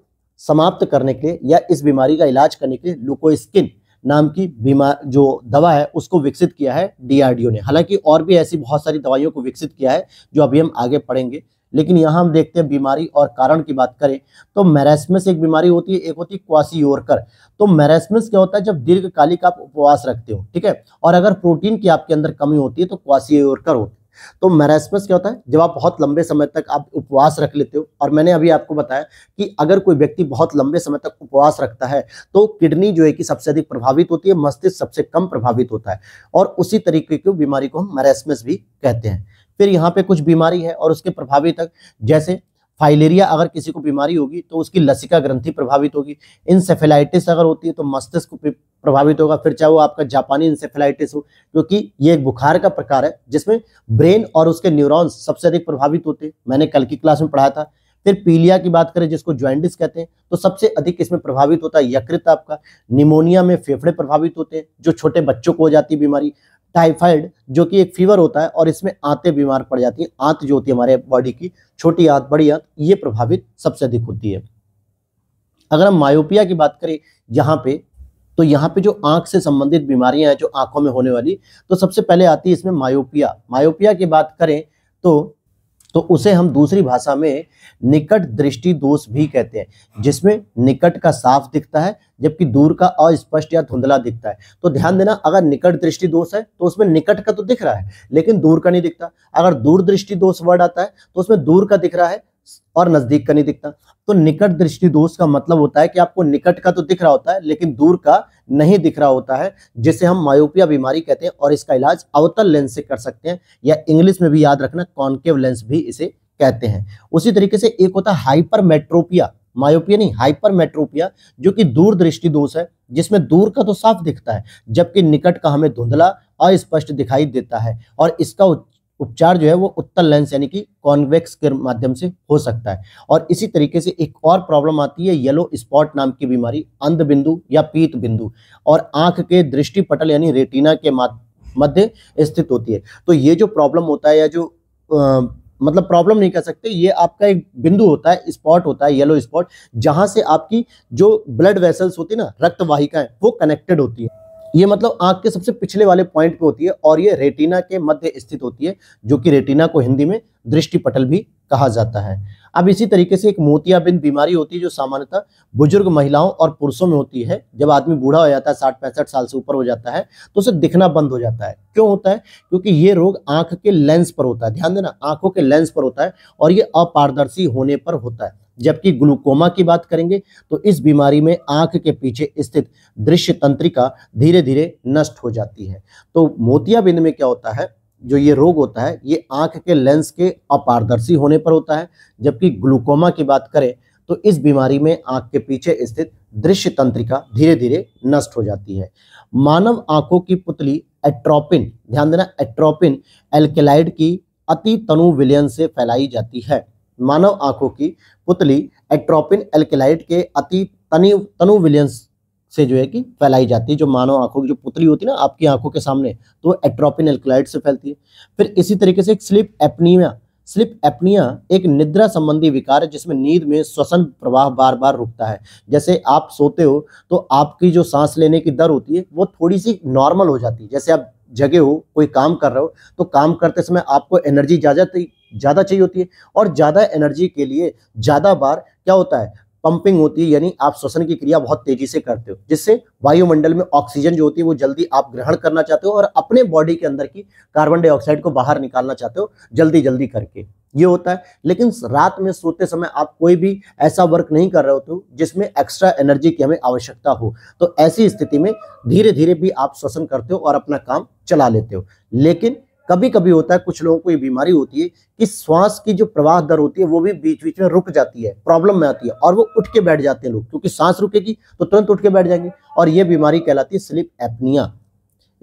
समाप्त करने के लिए या इस बीमारी का इलाज करने के लिए लुको स्किन नाम की बीमार जो दवा है उसको विकसित किया है डीआरडीओ ने हालांकि और भी ऐसी बहुत सारी दवाइयों को विकसित किया है जो अभी हम आगे पढ़ेंगे लेकिन यहाँ हम देखते हैं बीमारी और कारण की बात करें तो मैरेस्मस एक बीमारी होती है एक होती है ओरकर तो मैरेस्मस क्या होता है जब दीर्घकालिक आप उपवास रखते हो ठीक है और अगर प्रोटीन की आपके अंदर कमी होती है तो क्वासीयोरकर होती है तो मैरासमस क्या होता है जब आप बहुत लंबे समय तक आप उपवास रख लेते हो और मैंने अभी आपको बताया कि अगर कोई व्यक्ति बहुत लंबे समय तक उपवास रखता है तो किडनी जो है कि सबसे अधिक प्रभावित होती है मस्तिष्क सबसे कम प्रभावित होता है और उसी तरीके की बीमारी को हम मैरासमस भी कहते हैं फिर यहाँ पे कुछ बीमारी है और उसके प्रभावित जैसे फाइलेरिया अगर किसी को बीमारी होगी तो उसकी लसिका ग्रंथि प्रभावित होगी इंसेफेलाइटिस अगर होती है तो मस्तिष्क प्रभावित होगा फिर चाहे वो आपका जापानी इंसेफेलाइटिस हो क्योंकि ये एक बुखार का प्रकार है जिसमें ब्रेन और उसके न्यूरॉन्स सबसे अधिक प्रभावित होते हैं मैंने कल की क्लास में पढ़ाया था फिर पीलिया की बात करें जिसको ज्वाइंटिस कहते हैं तो सबसे अधिक इसमें प्रभावित होता है यकृत आपका निमोनिया में फेफड़े प्रभावित होते हैं जो छोटे बच्चों को हो जाती है बीमारी टाइफाइड जो कि एक फीवर होता है और इसमें आंतें बीमार पड़ जाती हैं आंत जो होती है हमारे बॉडी की छोटी आंत बड़ी आंत ये प्रभावित सबसे अधिक होती है अगर हम मायोपिया की बात करें यहाँ पे तो यहाँ पे जो आंख से संबंधित बीमारियां हैं जो आंखों में होने वाली तो सबसे पहले आती है इसमें मायोपिया मायोपिया की बात करें तो तो उसे हम दूसरी भाषा में निकट दृष्टि दोष भी कहते हैं जिसमें निकट का साफ दिखता है जबकि दूर का अस्पष्ट या धुंधला दिखता है तो ध्यान देना अगर निकट दृष्टि दोष है तो उसमें निकट का तो दिख रहा है लेकिन दूर का नहीं दिखता अगर दूर दृष्टि दोष वर्ड आता है तो उसमें दूर का दिख रहा है और नजदीक का नहीं दिखता तो निकट दृष्टि दोष का मतलब होता है कि आपको निकट का तो दिख रहा होता है लेकिन दूर का नहीं दिख रहा होता है जिसे हम मायोपिया बीमारी कहते हैं और इसका इलाज अवतल लेंस से कर सकते हैं या इंग्लिश में भी याद रखना कॉन्केव लेंस भी इसे कहते हैं उसी तरीके से एक होता है हाइपरमेट्रोपिया मायोपिया नहीं हाइपरमेट्रोपिया जो कि दूर दृष्टि दोष है जिसमें दूर का तो साफ दिखता है जबकि निकट का हमें धुंधला अस्पष्ट दिखाई देता है और इसका उपचार जो है वो उत्तल लेंस यानी कि कॉन्वेक्स के माध्यम से हो सकता है और इसी तरीके से एक और प्रॉब्लम आती है येलो स्पॉट नाम की बीमारी अंध बिंदु या पीत बिंदु और आंख के दृष्टि पटल यानी रेटिना के मध्य स्थित होती है तो ये जो प्रॉब्लम होता है या जो आ, मतलब प्रॉब्लम नहीं कह सकते ये आपका एक बिंदु होता है स्पॉट होता है येलो स्पॉट जहां से आपकी जो ब्लड वेसल्स होती है ना रक्त वाहिकाएं वो कनेक्टेड होती है ये मतलब आंख के सबसे पिछले वाले पॉइंट पे होती है और ये रेटिना के मध्य स्थित होती है जो कि रेटिना को हिंदी में दृष्टि पटल भी कहा जाता है अब इसी तरीके से एक मोतियाबिंद बीमारी होती है जो सामान्यतः बुजुर्ग महिलाओं और पुरुषों में होती है जब आदमी बूढ़ा हो जाता है साठ पैंसठ साल से ऊपर हो जाता है तो उसे दिखना बंद हो जाता है क्यों होता है क्योंकि ये रोग आंख के लेंस पर होता है ध्यान देना आंखों के लेंस पर होता है और ये अपारदर्शी होने पर होता है जबकि ग्लूकोमा की बात करेंगे तो इस बीमारी में आंख के पीछे स्थित दृश्य तंत्रिका धीरे धीरे नष्ट हो जाती है तो मोतियाबिंद में क्या होता है जो ये रोग होता है ये आंख के लेंस के अपारदर्शी होने पर होता है जबकि ग्लूकोमा की बात करें तो इस बीमारी में आंख के पीछे स्थित दृश्य तंत्रिका धीरे धीरे नष्ट हो जाती है मानव आंखों की पुतली एट्रोपिन ध्यान देना एट्रोपिन एल्केलाइड की अति तनु विलयन से फैलाई जाती है मानव आंखों की पुतली एट्रोपिन एल्केलाइट के अति तनु तनु विलियंस से जो है कि फैलाई जाती है जो मानव आंखों की जो पुतली होती है ना आपकी आंखों के सामने तो एट्रोपिन एल्केलाइट से फैलती है फिर इसी तरीके से स्लिप एपनीमिया स्लिप एपनिया एक निद्रा संबंधी विकार है जिसमें नींद में श्वसन प्रवाह बार बार रुकता है जैसे आप सोते हो तो आपकी जो सांस लेने की दर होती है वो थोड़ी सी नॉर्मल हो जाती है जैसे आप जगे हो कोई काम कर रहे हो तो काम करते समय आपको एनर्जी ज़्यादा ज़्यादा चाहिए होती है और ज़्यादा एनर्जी के लिए ज़्यादा बार क्या होता है पंपिंग होती है यानी आप श्वसन की क्रिया बहुत तेजी से करते हो जिससे वायुमंडल में ऑक्सीजन जो होती है वो जल्दी आप ग्रहण करना चाहते हो और अपने बॉडी के अंदर की कार्बन डाइऑक्साइड को बाहर निकालना चाहते हो जल्दी जल्दी करके ये होता है लेकिन रात में सोते समय आप कोई भी ऐसा वर्क नहीं कर रहे होते हो जिसमें एक्स्ट्रा एनर्जी की हमें आवश्यकता हो तो ऐसी स्थिति में धीरे धीरे भी आप श्वसन करते हो और अपना काम चला लेते हो लेकिन कभी कभी होता है कुछ लोगों को ये बीमारी होती है कि श्वास की जो प्रवाह दर होती है वो भी बीच बीच में रुक जाती है प्रॉब्लम में आती है और वो उठ के बैठ जाते हैं लोग क्योंकि सांस रुकेगी तो तुरंत उठ के बैठ जाएंगे और ये बीमारी कहलाती है स्लिप एपनिया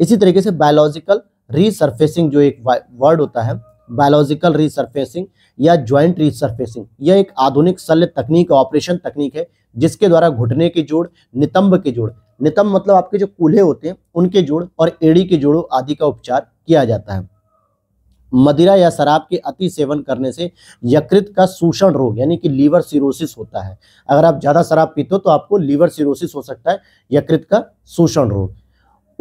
इसी तरीके से बायोलॉजिकल रीसर्फेसिंग जो एक वर्ड होता है बायोलॉजिकल रीसर्फेसिंग या ज्वाइंट रीसर्फेसिंग यह एक आधुनिक शल्य तकनीक ऑपरेशन तकनीक है जिसके द्वारा घुटने के जोड़ नितंब के जोड़ नितंब मतलब आपके जो कूल्हे होते हैं उनके जोड़ और एड़ी के जोड़ों आदि का उपचार किया जाता है मदिरा या शराब के अति सेवन करने से यकृत का शोषण रोग यानी कि लीवर सिरोसिस होता है अगर आप ज़्यादा शराब पीते हो तो आपको लीवर सिरोसिस हो सकता है यकृत का शोषण रोग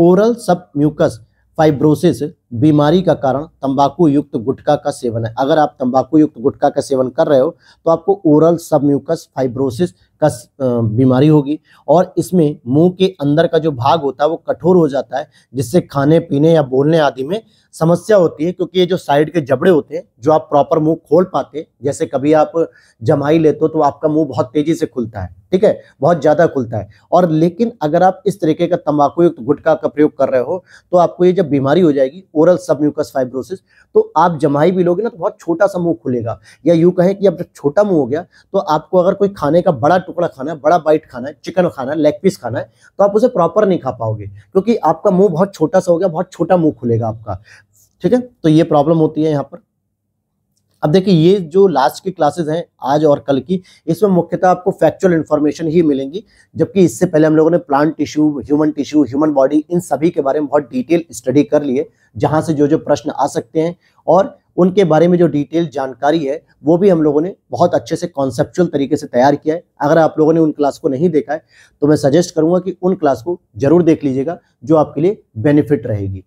ओरल सब म्यूकस फाइब्रोसिस बीमारी का कारण तंबाकू युक्त गुटखा का सेवन है अगर आप तंबाकू युक्त गुटखा का सेवन कर रहे हो तो आपको ओरल सबम्यूकस फाइब्रोसिस का बीमारी होगी और इसमें मुंह के अंदर का जो भाग होता है वो कठोर हो जाता है जिससे खाने पीने या बोलने आदि में समस्या होती है क्योंकि ये जो साइड के जबड़े होते हैं जो आप प्रॉपर मुँह खोल पाते जैसे कभी आप जमाई लेते हो तो आपका मुँह बहुत तेजी से खुलता है ठीक है बहुत ज़्यादा खुलता है और लेकिन अगर आप इस तरीके का तंबाकू युक्त गुटखा का प्रयोग कर रहे हो तो आपको ये जब बीमारी हो जाएगी ओरल सबम्यूकस फाइब्रोसिस तो आप जमाई भी लोगे ना तो बहुत छोटा सा मुंह खुलेगा या यूं कहें कि अब जब छोटा मुंह हो गया तो आपको अगर कोई खाने का बड़ा टुकड़ा खाना है बड़ा बाइट खाना है चिकन खाना है लेग पीस खाना है तो आप उसे प्रॉपर नहीं खा पाओगे क्योंकि आपका मुंह बहुत छोटा सा हो गया बहुत छोटा मुंह खुलेगा आपका ठीक है तो ये प्रॉब्लम होती है यहाँ पर अब देखिए ये जो लास्ट की क्लासेज हैं आज और कल की इसमें मुख्यतः आपको फैक्चुअल इन्फॉर्मेशन ही मिलेंगी जबकि इससे पहले हम लोगों ने plant tissue human tissue human body इन सभी के बारे में बहुत डिटेल स्टडी कर लिए जहाँ से जो जो प्रश्न आ सकते हैं और उनके बारे में जो डिटेल जानकारी है वो भी हम लोगों ने बहुत अच्छे से कॉन्सेप्चुअल तरीके से तैयार किया है अगर आप लोगों ने उन क्लास को नहीं देखा है तो मैं सजेस्ट करूंगा कि उन क्लास को जरूर देख लीजिएगा जो आपके लिए बेनिफिट रहेगी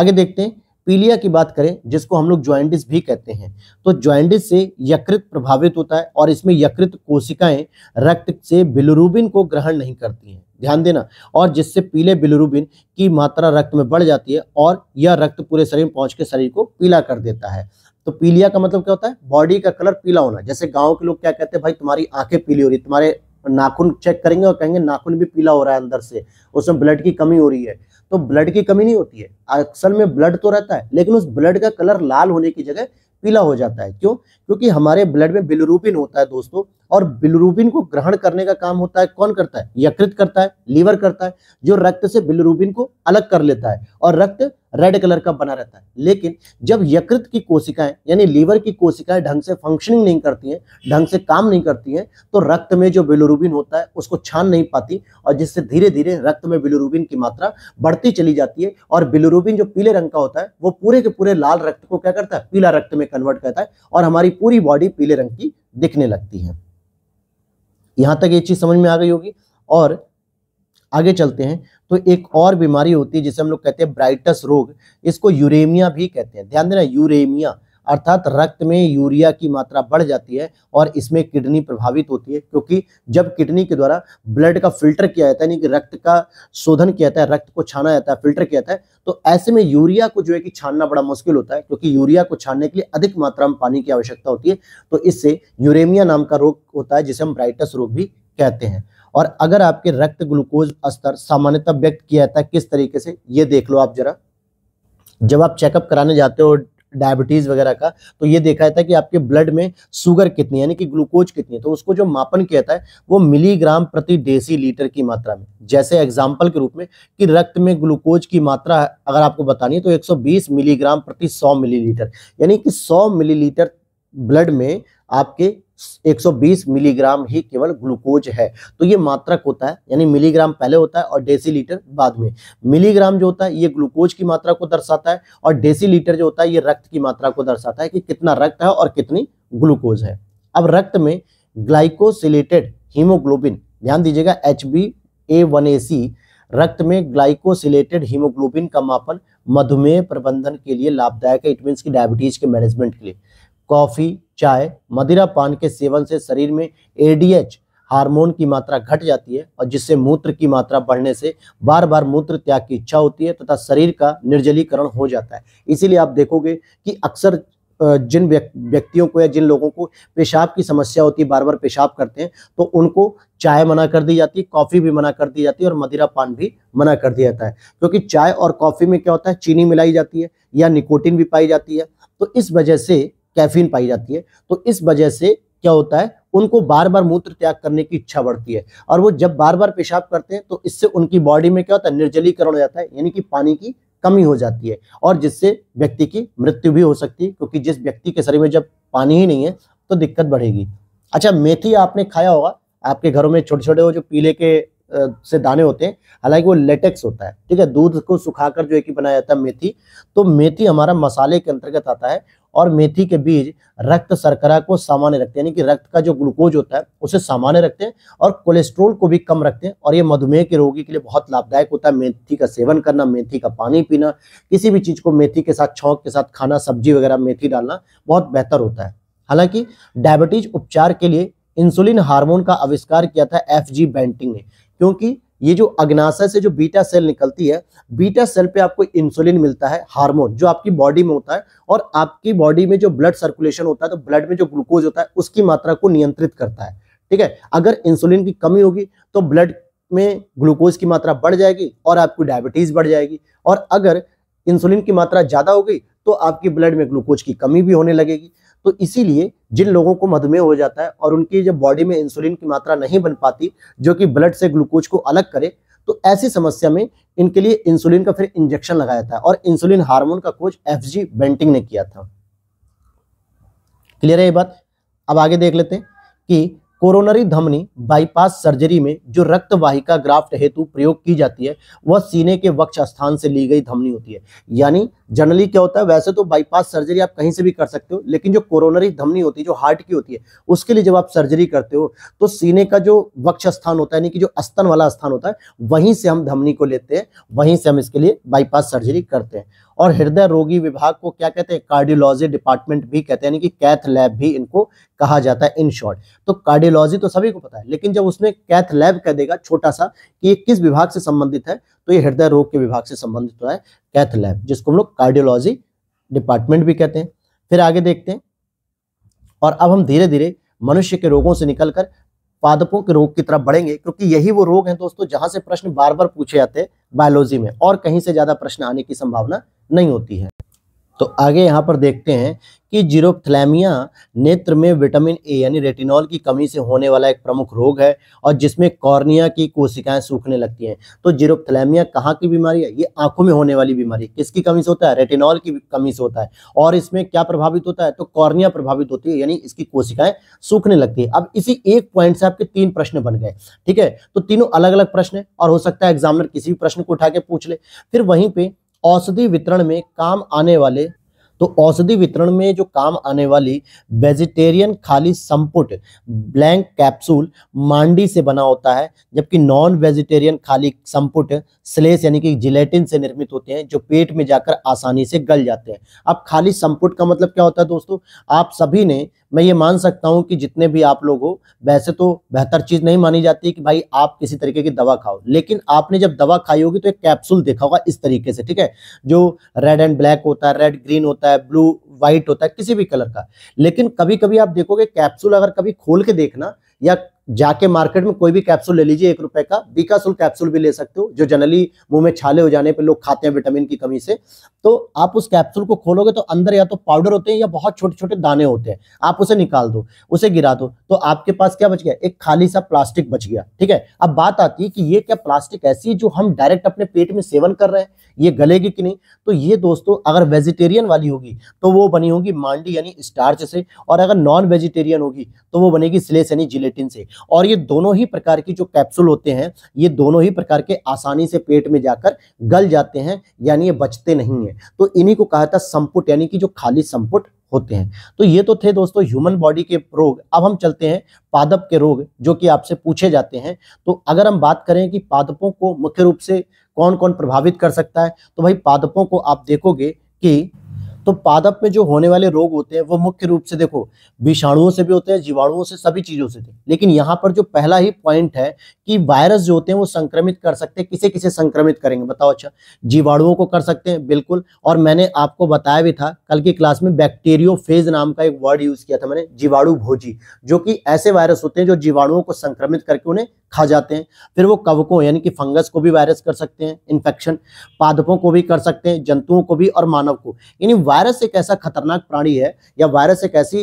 आगे देखते हैं पीलिया की बात करें जिसको हम लोग ज्वाइंटिस भी कहते हैं तो ज्वाइंटिस से यकृत प्रभावित होता है और इसमें यकृत कोशिकाएं रक्त से बिलुरुबिन को ग्रहण नहीं करती हैं ध्यान देना और जिससे पीले बिलुरुबिन की मात्रा रक्त में बढ़ जाती है और यह रक्त पूरे शरीर में पहुंच के शरीर को पीला कर देता है तो पीलिया का मतलब क्या होता है बॉडी का कलर पीला होना जैसे गांव के लोग क्या कहते हैं भाई तुम्हारी आंखें पीली हो रही तुम्हारे नाखून चेक करेंगे और कहेंगे नाखून भी पीला हो रहा है अंदर से उसमें ब्लड की कमी हो रही है तो ब्लड की कमी नहीं होती है अक्सर में ब्लड तो रहता है लेकिन उस ब्लड का कलर लाल होने की जगह पीला हो जाता है क्यों क्योंकि हमारे ब्लड में बिलरूपिन होता है दोस्तों और बिलरूबिन को ग्रहण करने का काम होता है कौन करता है यकृत करता है लीवर करता है जो रक्त से बिलरूबिन को अलग कर लेता है और रक्त रेड कलर का बना रहता है लेकिन जब यकृत की कोशिकाएं यानी लीवर की कोशिकाएं ढंग से फंक्शनिंग नहीं करती हैं ढंग से काम नहीं करती हैं तो रक्त में जो बिलोरूबिन होता है उसको छान नहीं पाती और जिससे धीरे धीरे रक्त में बिलोरूबिन की मात्रा बढ़ती चली जाती है और बिलोरूबिन जो पीले रंग का होता है वो पूरे के पूरे लाल रक्त को क्या करता है पीला रक्त में कन्वर्ट करता है और हमारी पूरी बॉडी पीले रंग की दिखने लगती है यहाँ तक ये चीज़ समझ में आ गई होगी और आगे चलते हैं तो एक और बीमारी होती है जिसे हम लोग कहते हैं ब्राइटस रोग इसको यूरेमिया भी कहते हैं ध्यान देना यूरेमिया अर्थात रक्त में यूरिया की मात्रा बढ़ जाती है और इसमें किडनी प्रभावित होती है क्योंकि जब किडनी के द्वारा ब्लड का फिल्टर किया जाता है यानी कि रक्त का शोधन किया जाता है रक्त को छाना जाता है फिल्टर किया जाता है तो ऐसे में यूरिया को जो है कि छानना बड़ा मुश्किल होता है क्योंकि यूरिया को छानने के लिए अधिक मात्रा में पानी की आवश्यकता होती है तो इससे यूरेमिया नाम का रोग होता है जिसे हम ब्राइटस रोग भी कहते हैं और अगर आपके रक्त ग्लूकोज स्तर सामान्यतः व्यक्त किया जाता है किस तरीके से ये देख लो आप जरा जब आप चेकअप कराने जाते हो डायबिटीज़ वगैरह का तो ये देखा जाता है कि आपके ब्लड में शुगर कितनी यानी कि ग्लूकोज कितनी है तो उसको जो मापन किया जाता है वो मिलीग्राम प्रति डेसी लीटर की मात्रा में जैसे एग्जाम्पल के रूप में कि रक्त में ग्लूकोज की मात्रा अगर आपको बतानी है तो एक मिलीग्राम प्रति सौ मिली यानी कि सौ मिलीलीटर ब्लड में आपके 120 मिलीग्राम ही केवल ग्लूकोज है तो ये मात्रक होता है यानी मिलीग्राम पहले होता है और डेसीलीटर बाद में मिलीग्राम जो होता है ये ग्लूकोज की मात्रा को दर्शाता है और डेसीलीटर जो होता है ये रक्त की मात्रा को दर्शाता है कि कितना रक्त है और कितनी ग्लूकोज है अब रक्त में ग्लाइकोसिलेटेड हीमोग्लोबिन ध्यान दीजिएगा H B A one A C रक्त में ग्लाइकोसिलेटेड हीमोग्लोबिन का मापन मधुमेह प्रबंधन के लिए लाभदायक है इट मीन्स की डायबिटीज के मैनेजमेंट के लिए कॉफी चाय मदिरा पान के सेवन से शरीर में एडीएच हार्मोन की मात्रा घट जाती है और जिससे मूत्र की मात्रा बढ़ने से बार बार मूत्र त्याग की इच्छा होती है तथा शरीर का निर्जलीकरण हो जाता है इसीलिए आप देखोगे कि अक्सर जिन व्यक्तियों को या जिन लोगों को पेशाब की समस्या होती है बार बार पेशाब करते हैं तो उनको चाय मना कर दी जाती है कॉफ़ी भी मना कर दी जाती है और मदिरा पान भी मना कर दिया जाता है क्योंकि चाय और कॉफ़ी में क्या होता है चीनी मिलाई जाती है या निकोटिन भी पाई जाती है तो इस वजह से कैफीन पाई जाती है तो इस वजह से क्या होता है उनको बार बार मूत्र त्याग करने की इच्छा बढ़ती है और वो जब बार बार पेशाब करते हैं तो इससे उनकी बॉडी में क्या होता है निर्जलीकरण हो जाता है यानी कि पानी की कमी हो जाती है और जिससे व्यक्ति की मृत्यु भी हो सकती है क्योंकि जिस व्यक्ति के शरीर में जब पानी ही नहीं है तो दिक्कत बढ़ेगी अच्छा मेथी आपने खाया होगा आपके घरों में छोटे छोटे वो जो पीले के से दाने होते हैं हालांकि वो लेटेक्स होता है ठीक है दूध को सुखाकर जो एक ही बनाया जाता है मेथी तो मेथी हमारा मसाले के अंतर्गत आता है और मेथी के बीज रक्त शर्करा को सामान्य रखते हैं यानी कि रक्त का जो ग्लूकोज होता है उसे सामान्य रखते हैं और कोलेस्ट्रोल को भी कम रखते हैं और ये मधुमेह के रोगी के लिए बहुत लाभदायक होता है मेथी का सेवन करना मेथी का पानी पीना किसी भी चीज़ को मेथी के साथ छौंक के साथ खाना सब्जी वगैरह मेथी डालना बहुत बेहतर होता है हालांकि डायबिटीज उपचार के लिए इंसुलिन हार्मोन का आविष्कार किया था एफ जी बैंटिंग ने क्योंकि ये जो अग्नाशय से जो बीटा सेल निकलती है बीटा सेल पे आपको इंसुलिन मिलता है हार्मोन जो आपकी बॉडी में होता है और आपकी बॉडी में जो ब्लड सर्कुलेशन होता है तो ब्लड में जो ग्लूकोज होता है उसकी मात्रा को नियंत्रित करता है ठीक है अगर इंसुलिन की कमी होगी तो ब्लड में ग्लूकोज की मात्रा बढ़ जाएगी और आपकी डायबिटीज बढ़ जाएगी और अगर इंसुलिन की मात्रा ज्यादा हो गई तो आपकी ब्लड में ग्लूकोज की कमी भी होने लगेगी तो इसीलिए जिन लोगों को मधुमेह हो जाता है और उनकी जब बॉडी में इंसुलिन की मात्रा नहीं बन पाती जो कि ब्लड से ग्लूकोज को अलग करे तो ऐसी समस्या में इनके लिए इंसुलिन का फिर इंजेक्शन लगाया था और इंसुलिन हार्मोन का खोज एफ जी बेंटिंग ने किया था क्लियर है ये बात अब आगे देख लेते हैं कि कोरोनरी धमनी बाईपास सर्जरी में जो रक्त वाहिका ग्राफ्ट हेतु प्रयोग की जाती है वह सीने के वक्ष स्थान से ली गई धमनी होती है यानी जनरली क्या होता है वैसे तो बाईपास सर्जरी आप कहीं से भी कर सकते हो लेकिन जो कोरोनरी धमनी होती है जो हार्ट की होती है उसके लिए जब आप सर्जरी करते हो तो सीने का जो वक्ष स्थान होता है यानी कि जो अस्तन वाला स्थान होता है वहीं से हम धमनी को लेते हैं वहीं से हम इसके लिए बाईपास सर्जरी करते हैं और हृदय रोगी विभाग को क्या कहते हैं कार्डियोलॉजी डिपार्टमेंट भी कहते हैं यानी कि कैथ लैब भी इनको कहा जाता है इन शॉर्ट तो कार्डियोलॉजी तो सभी को पता है लेकिन जब उसमें कैथ लैब कह देगा छोटा सा कि ये किस विभाग से संबंधित है तो ये हृदय रोग के विभाग से संबंधित होता है कैथ लैब जिसको हम लोग कार्डियोलॉजी डिपार्टमेंट भी कहते हैं फिर आगे देखते हैं और अब हम धीरे धीरे मनुष्य के रोगों से निकलकर पादपों के रोग की तरफ बढ़ेंगे क्योंकि यही वो रोग हैं दोस्तों जहां से प्रश्न बार बार पूछे जाते हैं बायोलॉजी में और कहीं से ज्यादा प्रश्न आने की संभावना नहीं होती है तो आगे यहाँ पर देखते हैं कि जीरोप्थलैमिया नेत्र में विटामिन ए यानी रेटिनॉल की कमी से होने वाला एक प्रमुख रोग है और जिसमें कॉर्निया की कोशिकाएं सूखने लगती हैं तो जीरोप्थलैमिया कहाँ की बीमारी है ये आंखों में होने वाली बीमारी किसकी कमी से होता है रेटिनॉल की कमी से होता है और इसमें क्या प्रभावित होता है तो कॉर्निया प्रभावित होती है यानी इसकी कोशिकाएं सूखने लगती है अब इसी एक पॉइंट से आपके तीन प्रश्न बन गए ठीक है तो तीनों अलग अलग प्रश्न है और हो सकता है एग्जामिनर किसी भी प्रश्न को उठा के पूछ ले फिर वहीं पर औषधि वितरण में काम आने वाले तो औषधि वितरण में जो काम आने वाली वेजिटेरियन खाली संपुट ब्लैंक कैप्सूल मांडी से बना होता है जबकि नॉन वेजिटेरियन खाली संपुट स्लेस यानी कि जिलेटिन से निर्मित होते हैं जो पेट में जाकर आसानी से गल जाते हैं अब खाली संपुट का मतलब क्या होता है दोस्तों आप सभी ने मैं ये मान सकता हूँ कि जितने भी आप लोग हो वैसे तो बेहतर चीज़ नहीं मानी जाती कि भाई आप किसी तरीके की दवा खाओ लेकिन आपने जब दवा खाई होगी तो एक कैप्सूल देखा होगा इस तरीके से ठीक है जो रेड एंड ब्लैक होता है रेड ग्रीन होता है ब्लू व्हाइट होता है किसी भी कलर का लेकिन कभी कभी आप देखोगे कैप्सूल अगर कभी खोल के देखना या जाके मार्केट में कोई भी कैप्सूल ले लीजिए एक रुपए का बीकासुल कैप्सूल भी ले सकते हो जो जनरली मुंह में छाले हो जाने पे लोग खाते हैं विटामिन की कमी से तो आप उस कैप्सूल को खोलोगे तो अंदर या तो पाउडर होते हैं या बहुत छोटे छोटे दाने होते हैं आप उसे निकाल दो उसे गिरा दो तो आपके पास क्या बच गया एक खाली सा प्लास्टिक बच गया ठीक है अब बात आती है कि ये क्या प्लास्टिक ऐसी जो हम डायरेक्ट अपने पेट में सेवन कर रहे हैं ये गलेगी कि नहीं तो ये दोस्तों अगर वेजिटेरियन वाली होगी तो वो बनी होगी मांडी यानी स्टार्च से और अगर नॉन वेजिटेरियन होगी तो वो बनेगी स्लेस यानी जिलेटिन से और ये दोनों ही प्रकार की जो कैप्सूल होते हैं ये दोनों ही प्रकार के आसानी से पेट में जाकर गल जाते हैं यानी ये बचते नहीं है तो इन्हीं को कहा था संपुट यानी कि जो खाली संपुट होते हैं तो ये तो थे दोस्तों ह्यूमन बॉडी के रोग अब हम चलते हैं पादप के रोग जो कि आपसे पूछे जाते हैं तो अगर हम बात करें कि पादपों को मुख्य रूप से कौन कौन प्रभावित कर सकता है तो भाई पादपों को आप देखोगे कि तो पादप में जो होने वाले रोग होते हैं वो मुख्य रूप से देखो विषाणुओं से भी होते हैं जीवाणुओं से सभी चीज़ों से लेकिन यहाँ पर जो पहला ही पॉइंट है कि वायरस जो होते हैं वो संक्रमित कर सकते हैं किसे किसे संक्रमित करेंगे बताओ अच्छा जीवाणुओं को कर सकते हैं बिल्कुल और मैंने आपको बताया भी था कल की क्लास में बैक्टीरियो नाम का एक वर्ड यूज़ किया था मैंने जीवाणु भोजी जो कि ऐसे वायरस होते हैं जो जीवाणुओं को संक्रमित करके उन्हें खा जाते हैं फिर वो कवकों यानी कि फंगस को भी वायरस कर सकते हैं इन्फेक्शन पादपों को भी कर सकते हैं जंतुओं को भी और मानव को यानी वायरस एक ऐसा खतरनाक प्राणी है या वायरस एक ऐसी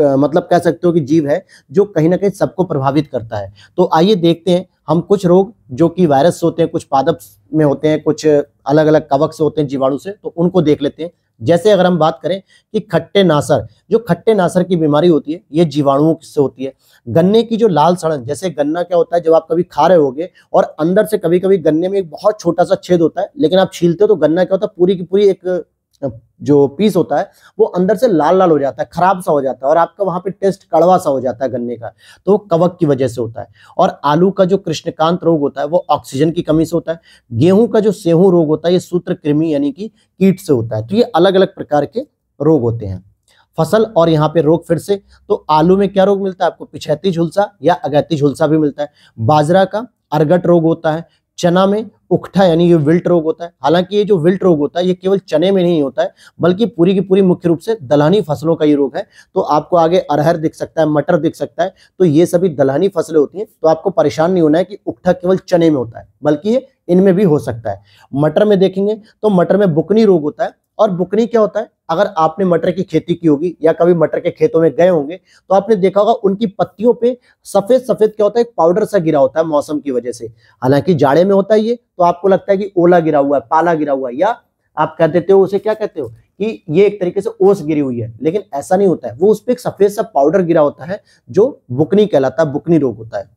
मतलब कह सकते हो कि जीव है जो कहीं ना कहीं सबको प्रभावित करता है तो आइए देखते हैं हम कुछ रोग जो कि वायरस से होते हैं कुछ पादप में होते हैं कुछ अलग अलग कवक से होते हैं जीवाणु से तो उनको देख लेते हैं जैसे अगर हम बात करें कि खट्टे नासर जो खट्टे नासर की बीमारी होती है ये जीवाणुओं से होती है गन्ने की जो लाल सड़न जैसे गन्ना क्या होता है जब आप कभी खा रहे होगे और अंदर से कभी कभी गन्ने में एक बहुत छोटा सा छेद होता है लेकिन आप छीलते हो तो गन्ना क्या होता है पूरी की पूरी एक जो पीस होता है वो अंदर से लाल लाल हो जाता है खराब सा हो जाता है और आपका वहां पे टेस्ट कड़वा सा हो जाता है गन्ने का तो वो कवक की वजह से होता है और आलू का जो कृष्णकांत रोग होता है वो ऑक्सीजन की कमी से होता है गेहूं का जो सेहू रोग होता है ये सूत्र कृमि यानी कि कीट से होता है तो ये अलग अलग प्रकार के रोग होते हैं फसल और यहाँ पे रोग फिर से तो आलू में क्या रोग मिलता है आपको पिछैती झुलसा या अगैती झुलसा भी मिलता है बाजरा का अरगट रोग होता है चना में उखठा यानी ये विल्ट रोग होता है हालांकि ये जो विल्ट रोग होता है ये केवल चने में नहीं होता है बल्कि पूरी की पूरी मुख्य रूप से दलहनी फसलों का ये रोग है तो आपको आगे अरहर दिख सकता है मटर दिख सकता है तो ये सभी दलहनी फसलें होती हैं तो आपको परेशान नहीं होना है कि उखठा केवल चने में होता है बल्कि ये इनमें भी हो सकता है मटर में देखेंगे तो मटर में बुकनी रोग होता है और बुकनी क्या होता है अगर आपने मटर की खेती की होगी या कभी मटर के खेतों में गए होंगे तो आपने देखा होगा उनकी पत्तियों पे सफेद सफेद क्या होता है पाउडर सा गिरा होता है मौसम की वजह से हालांकि जाड़े में होता है ये तो आपको लगता है कि ओला गिरा हुआ है पाला गिरा हुआ है या आप कह देते हो उसे क्या कहते हो कि ये एक तरीके से ओस गिरी हुई है लेकिन ऐसा नहीं होता है वो उस पर एक सफेद सा पाउडर गिरा होता है जो बुकनी कहलाता है बुकनी रोग होता है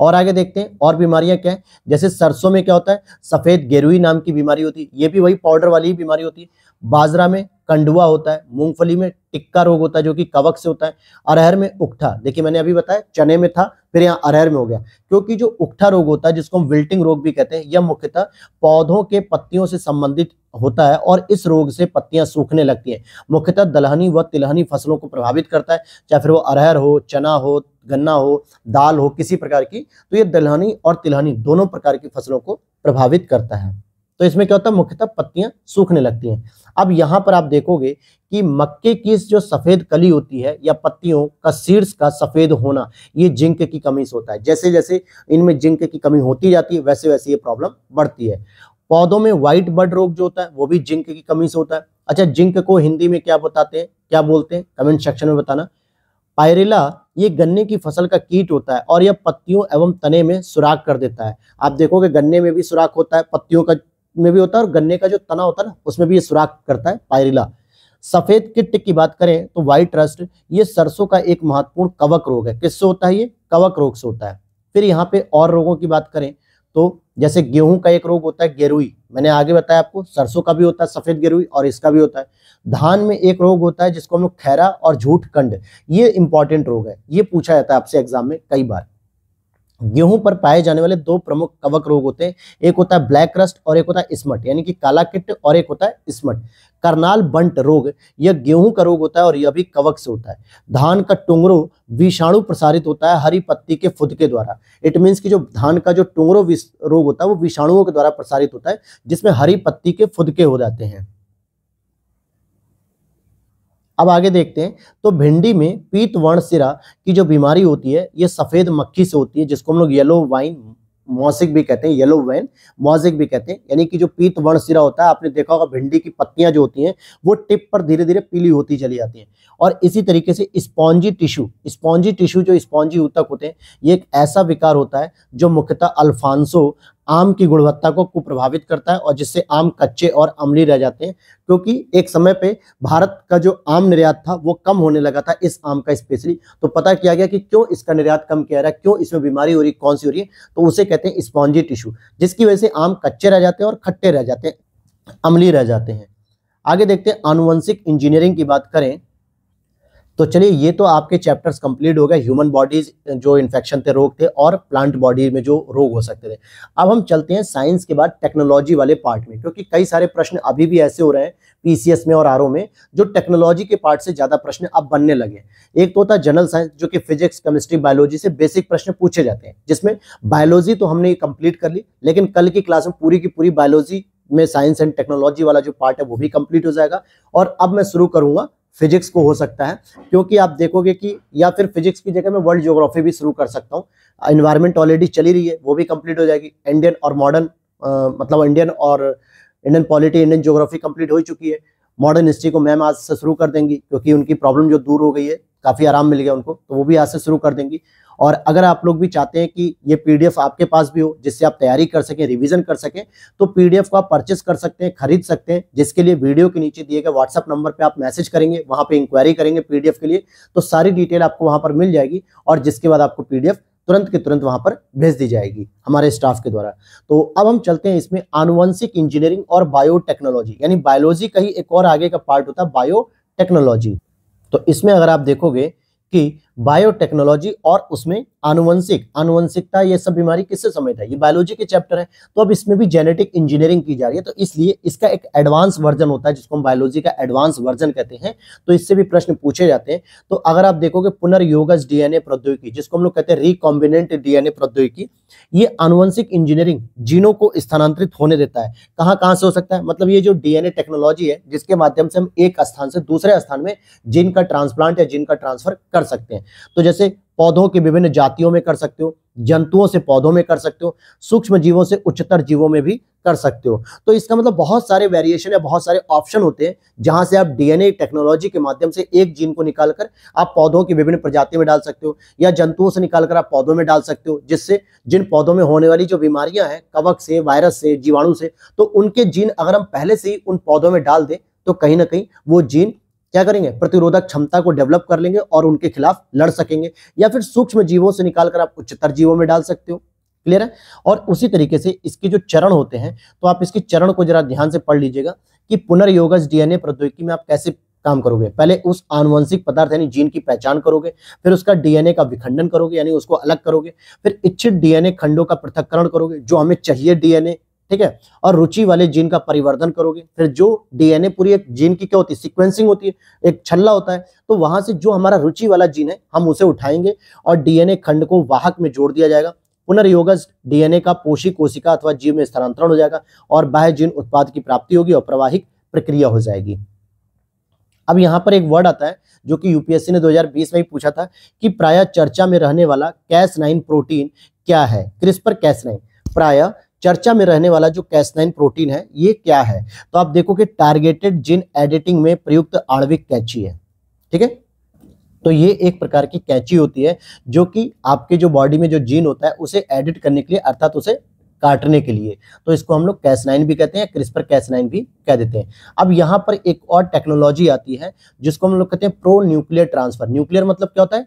और आगे देखते हैं और बीमारियां क्या है जैसे सरसों में क्या होता है सफ़ेद गेरुई नाम की बीमारी होती है ये भी वही पाउडर वाली ही बीमारी होती है बाजरा में कंडुआ होता है मूंगफली में टिक्का रोग होता है जो कि कवक से होता है अरहर में उकठा देखिए मैंने अभी बताया चने में था फिर यहाँ अरहर में हो गया क्योंकि जो उकठा रोग होता है जिसको हम विल्टिंग रोग भी कहते हैं यह मुख्यतः पौधों के पत्तियों से संबंधित होता है और इस रोग से पत्तियां सूखने लगती हैं मुख्यतः दलहनी व तिलहनी फसलों को प्रभावित करता है चाहे फिर वो अरहर हो चना हो गन्ना हो दाल हो किसी प्रकार की तो ये दलहनी और तिलहनी दोनों प्रकार की फसलों को प्रभावित करता है तो इसमें क्या होता है मुख्यतः पत्तियां सूखने लगती हैं अब यहाँ पर आप देखोगे कि मक्के की जो सफ़ेद कली होती है या पत्तियों का सीड्स का सफ़ेद होना ये जिंक की कमी से होता है जैसे जैसे इनमें जिंक की कमी होती जाती है वैसे वैसे ये प्रॉब्लम बढ़ती है पौधों में व्हाइट बर्ड रोग जो होता है वो भी जिंक की कमी से होता है अच्छा जिंक को हिंदी में क्या बताते हैं क्या बोलते हैं कमेंट सेक्शन में बताना पायरेला ये गन्ने की फसल का कीट होता है और यह पत्तियों एवं तने में सुराख कर देता है आप हाँ। देखोगे गन्ने में भी सुराख होता है पत्तियों का में भी होता है और गन्ने का जो तना होता है ना उसमें भी ये सुराख करता है पायरेला सफेद किट की बात करें तो वाइट रस्ट ये सरसों का एक महत्वपूर्ण कवक रोग है किससे होता है ये कवक रोग से होता है फिर यहाँ पे और रोगों की बात करें तो जैसे गेहूं का एक रोग होता है गेरुई मैंने आगे बताया आपको सरसों का भी होता है सफेद गेरुई और इसका भी होता है धान में एक रोग होता है जिसको हम लोग खैरा और झूठ कंड ये इंपॉर्टेंट रोग है ये पूछा जाता है आपसे एग्जाम में कई बार गेहूं पर पाए जाने वाले दो प्रमुख कवक रोग होते हैं एक होता है ब्लैक रस्ट और एक होता है स्मट यानी कि काला किट और एक होता है स्मट करनाल बंट रोग यह गेहूं का रोग होता है और यह भी कवक से होता है धान का टुंगरो विषाणु प्रसारित होता है हरी पत्ती के फुद के द्वारा इट मीन्स कि जो धान का जो टुंगरो रोग होता है वो विषाणुओं के द्वारा प्रसारित होता है जिसमें हरी पत्ती के फुदके हो जाते हैं अब आगे देखते हैं तो भिंडी में पीत वर्ण सिरा की जो बीमारी होती है ये सफ़ेद मक्खी से होती है जिसको हम लोग येलो वाइन मौसिक भी कहते हैं येलो वैन मौसिक भी कहते हैं यानी कि जो पीत वर्ण सिरा होता है आपने देखा होगा भिंडी की पत्तियां जो होती हैं वो टिप पर धीरे धीरे पीली होती चली जाती हैं और इसी तरीके से स्पॉन्जी टिश्यू स्पॉन्जी टिश्यू जो स्पॉन्जी ऊतक होते हैं ये एक ऐसा विकार होता है जो मुख्यतः अल्फांसो आम की गुणवत्ता को कुप्रभावित करता है और जिससे आम कच्चे और अमली रह जाते हैं क्योंकि एक समय पे भारत का जो आम निर्यात था वो कम होने लगा था इस आम का स्पेशली तो पता किया गया कि क्यों इसका निर्यात कम किया रहा है क्यों इसमें बीमारी हो रही कौन सी हो रही है तो उसे कहते हैं स्पॉन्जी टिश्यू जिसकी वजह से आम कच्चे रह जाते हैं और खट्टे रह जाते हैं अमली रह जाते हैं आगे देखते हैं आनुवंशिक इंजीनियरिंग की बात करें तो चलिए ये तो आपके चैप्टर्स कंप्लीट हो गए ह्यूमन बॉडीज जो इन्फेक्शन थे रोग थे और प्लांट बॉडी में जो रोग हो सकते थे अब हम चलते हैं साइंस के बाद टेक्नोलॉजी वाले पार्ट में क्योंकि कई सारे प्रश्न अभी भी ऐसे हो रहे हैं पीसीएस में और आर में जो टेक्नोलॉजी के पार्ट से ज़्यादा प्रश्न अब बनने लगे एक तो होता जनरल साइंस जो कि फिजिक्स केमिस्ट्री बायोलॉजी से बेसिक प्रश्न पूछे जाते हैं जिसमें बायोलॉजी तो हमने कंप्लीट कर ली लेकिन कल की क्लास में पूरी की पूरी बायोलॉजी में साइंस एंड टेक्नोलॉजी वाला जो पार्ट है वो भी कंप्लीट हो जाएगा और अब मैं शुरू करूंगा फिजिक्स को हो सकता है क्योंकि आप देखोगे कि या फिर फिजिक्स की जगह मैं वर्ल्ड ज्योग्राफी भी शुरू कर सकता हूँ इन्वायरमेंट ऑलरेडी चली रही है वो भी कंप्लीट हो जाएगी इंडियन और मॉडर्न मतलब इंडियन और Indian polity Indian geography complete हो चुकी है मॉडर्न हिस्ट्री को मैम आज से शुरू कर देंगी क्योंकि उनकी प्रॉब्लम जो दूर हो गई है काफ़ी आराम मिल गया उनको तो वो भी आज से शुरू कर देंगी और अगर आप लोग भी चाहते हैं कि ये पीडीएफ आपके पास भी हो जिससे आप तैयारी कर सकें रिविजन कर सकें तो पीडीएफ को आप परचेस कर सकते हैं खरीद सकते हैं जिसके लिए वीडियो के नीचे दिए गए व्हाट्सअप नंबर पर आप मैसेज करेंगे वहाँ पर इंक्वायरी करेंगे पी के लिए तो सारी डिटेल आपको वहाँ पर मिल जाएगी और जिसके बाद आपको पी तुरंत के तुरंत वहां पर भेज दी जाएगी हमारे स्टाफ के द्वारा तो अब हम चलते हैं इसमें आनुवंशिक इंजीनियरिंग और बायोटेक्नोलॉजी यानी बायोलॉजी का ही एक और आगे का पार्ट होता है बायोटेक्नोलॉजी तो इसमें अगर आप देखोगे कि बायोटेक्नोलॉजी और उसमें आनुवंशिक आनुवंशिकता ये सब बीमारी किससे संबंधित है ये बायोलॉजी के चैप्टर है तो अब इसमें भी जेनेटिक इंजीनियरिंग की जा रही है तो इसलिए इसका एक एडवांस वर्जन होता है जिसको हम बायोलॉजी का एडवांस वर्जन कहते हैं तो इससे भी प्रश्न पूछे जाते हैं तो अगर आप देखोगे पुनर्योगज डीएनए प्रौद्योगिकी जिसको हम लोग कहते हैं रिकॉम्बिनेंट डीएनए प्रौद्योगिकी ये आनुवंशिक इंजीनियरिंग जीनों को स्थानांतरित होने देता है कहाँ कहाँ से हो सकता है मतलब ये जो डीएनए टेक्नोलॉजी है जिसके माध्यम से हम एक स्थान से दूसरे स्थान में जीन का ट्रांसप्लांट या जीन का ट्रांसफर कर सकते हैं तो जैसे पौधों की विभिन्न जातियों में कर सकते हो जंतुओं से पौधों में कर सकते हो सूक्ष्म जीवों से उच्चतर जीवों में भी कर सकते हो तो इसका मतलब बहुत सारे वेरिएशन या बहुत सारे ऑप्शन होते हैं जहां से आप डीएनए टेक्नोलॉजी के माध्यम से एक जीन को निकालकर आप पौधों की विभिन्न प्रजातियों में डाल सकते हो या जंतुओं से निकालकर आप पौधों में डाल सकते हो जिससे जिन पौधों में होने वाली जो बीमारियां हैं कवक से वायरस से जीवाणु से तो उनके जीन अगर हम पहले से ही उन पौधों में डाल दें तो कहीं ना कहीं वो जीन क्या करेंगे प्रतिरोधक क्षमता को डेवलप कर लेंगे और उनके खिलाफ लड़ सकेंगे या फिर सूक्ष्म जीवों से निकालकर आप उच्चतर जीवों में डाल सकते हो क्लियर है और उसी तरीके से इसके जो चरण होते हैं तो आप इसके चरण को जरा ध्यान से पढ़ लीजिएगा कि पुनर्योग डीएनए प्रौद्योगिकी में आप कैसे काम करोगे पहले उस आनुवंशिक पदार्थ यानी जीन की पहचान करोगे फिर उसका डीएनए का विखंडन करोगे यानी उसको अलग करोगे फिर इच्छित डीएनए खंडों का पृथककरण करोगे जो हमें चाहिए डीएनए ठीक है और रुचि वाले जीन का परिवर्तन करोगे फिर जो डीएनए पूरी एक जीन की क्या होती है सिक्वेंसिंग होती है एक छल्ला होता है तो वहां से जो हमारा रुचि वाला जीन है हम उसे उठाएंगे और डीएनए खंड को वाहक में जोड़ दिया जाएगा पुनर्योग डीएनए का पोषी कोशिका अथवा जीव में स्थानांतरण हो जाएगा और बाह्य जीन उत्पाद की प्राप्ति होगी और प्रवाहिक प्रक्रिया हो जाएगी अब यहाँ पर एक वर्ड आता है जो कि यूपीएससी ने 2020 में ही पूछा था कि प्राय चर्चा में रहने वाला कैस नाइन प्रोटीन क्या है क्रिस्पर कैस नाइन प्राय चर्चा में रहने वाला जो कैसनाइन प्रोटीन है ये क्या है तो आप देखो कि टारगेटेड जिन एडिटिंग में प्रयुक्त आणविक कैची है ठीक है तो ये एक प्रकार की कैची होती है जो कि आपके जो बॉडी में जो जीन होता है उसे एडिट करने के लिए अर्थात उसे काटने के लिए तो इसको हम लोग कैसनाइन भी कहते हैं क्रिस्पर कैसनाइन भी कह देते हैं अब यहां पर एक और टेक्नोलॉजी आती है जिसको हम लोग कहते हैं प्रो न्यूक्लियर ट्रांसफर न्यूक्लियर मतलब क्या होता है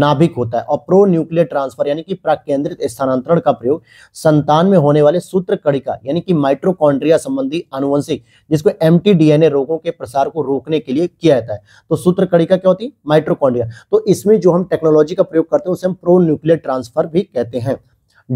नाभिक होता है और प्रो न्यूक्लियर ट्रांसफर यानी कि प्राकेंद्रित स्थानांतरण का प्रयोग संतान में होने वाले सूत्र कड़िका यानी कि माइट्रोकॉन्ड्रिया संबंधी आनुवंशिक जिसको एमटी रोगों के प्रसार को रोकने के लिए किया जाता है तो सूत्र कड़िका क्या होती है माइट्रोकॉन्ड्रिया तो इसमें जो हम टेक्नोलॉजी का प्रयोग करते हैं उसे हम प्रो न्यूक्लियर ट्रांसफर भी कहते हैं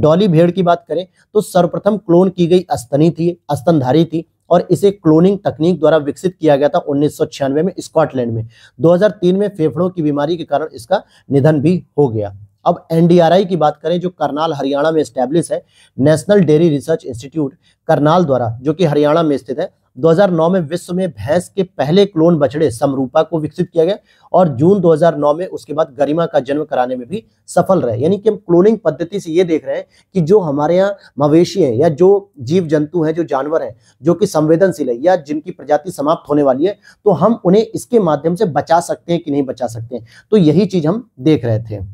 डॉली भेड़ की बात करें तो सर्वप्रथम क्लोन की गई अस्तनी थी अस्तनधारी थी और इसे क्लोनिंग तकनीक द्वारा विकसित किया गया था उन्नीस में स्कॉटलैंड में दो में फेफड़ों की बीमारी के कारण इसका निधन भी हो गया अब एनडीआरआई की बात करें जो करनाल हरियाणा में स्टैब्लिश है national dairy research institute Karnal द्वारा जो कि हरियाणा में स्थित है 2009 में विश्व में भैंस के पहले क्लोन बछड़े समरूपा को विकसित किया गया और जून 2009 में उसके बाद गरिमा का जन्म कराने में भी सफल रहे यानी कि हम क्लोनिंग पद्धति से ये देख रहे हैं कि जो हमारे यहाँ मवेशी हैं या जो जीव जंतु हैं जो जानवर हैं जो कि संवेदनशील है या जिनकी प्रजाति समाप्त होने वाली है तो हम उन्हें इसके माध्यम से बचा सकते हैं कि नहीं बचा सकते हैं तो यही चीज हम देख रहे थे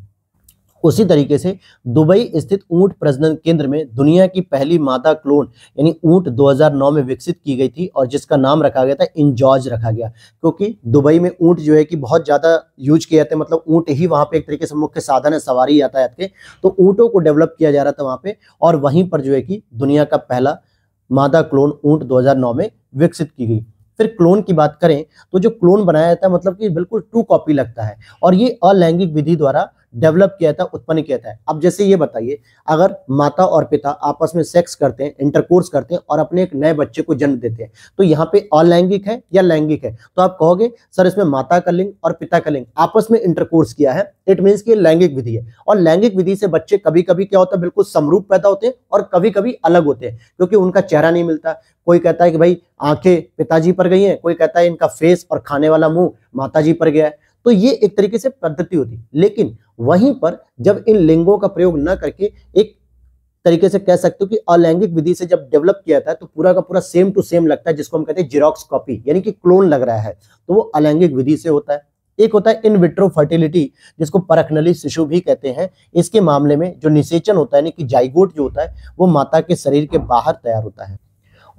उसी तरीके से दुबई स्थित ऊंट प्रजनन केंद्र में दुनिया की पहली मादा क्लोन यानी ऊंट 2009 में विकसित की गई थी और जिसका नाम रखा गया था इंजॉर्ज रखा गया क्योंकि दुबई में ऊंट जो है कि बहुत ज़्यादा यूज किया जाता है मतलब ऊंट ही वहां पे एक तरीके से मुख्य साधन है सवारी यातायात के तो ऊंटों को डेवलप किया जा रहा था वहां पर और वहीं पर जो है कि दुनिया का पहला मादा क्लोन ऊंट दो में विकसित की गई फिर क्लोन की बात करें तो जो क्लोन बनाया जाता है मतलब कि बिल्कुल टू कॉपी लगता है और ये अलैंगिक विधि द्वारा डेवलप किया था उत्पन्न किया था अब जैसे ये बताइए अगर माता और पिता आपस में सेक्स करते हैं इंटरकोर्स करते हैं और अपने एक नए बच्चे को जन्म देते हैं तो यहाँ पे अलैंगिक है या लैंगिक है तो आप कहोगे सर इसमें माता का लिंग और पिता का लिंग आपस में इंटरकोर्स किया है इट मीन्स की लैंगिक विधि है और लैंगिक विधि से बच्चे कभी कभी क्या होता है बिल्कुल समरूप पैदा होते हैं और कभी कभी अलग होते हैं क्योंकि उनका चेहरा नहीं मिलता कोई कहता है कि भाई आंखें पिताजी पर गई हैं कोई कहता है इनका फेस और खाने वाला मुंह माताजी पर गया है तो ये एक तरीके से पद्धति होती लेकिन वहीं पर जब इन लिंगों का प्रयोग न करके एक तरीके से कह सकते हो कि अलैंगिक विधि से जब डेवलप किया जाता है तो पूरा का पूरा सेम टू सेम लगता है जिसको हम कहते हैं जिरोक्स कॉपी यानी कि क्लोन लग रहा है तो वो अलैंगिक विधि से होता है एक होता है इन विट्रो फर्टिलिटी जिसको परखनली शिशु भी कहते हैं इसके मामले में जो निषेचन होता है यानी कि जाइगोट जो होता है वो माता के शरीर के बाहर तैयार होता है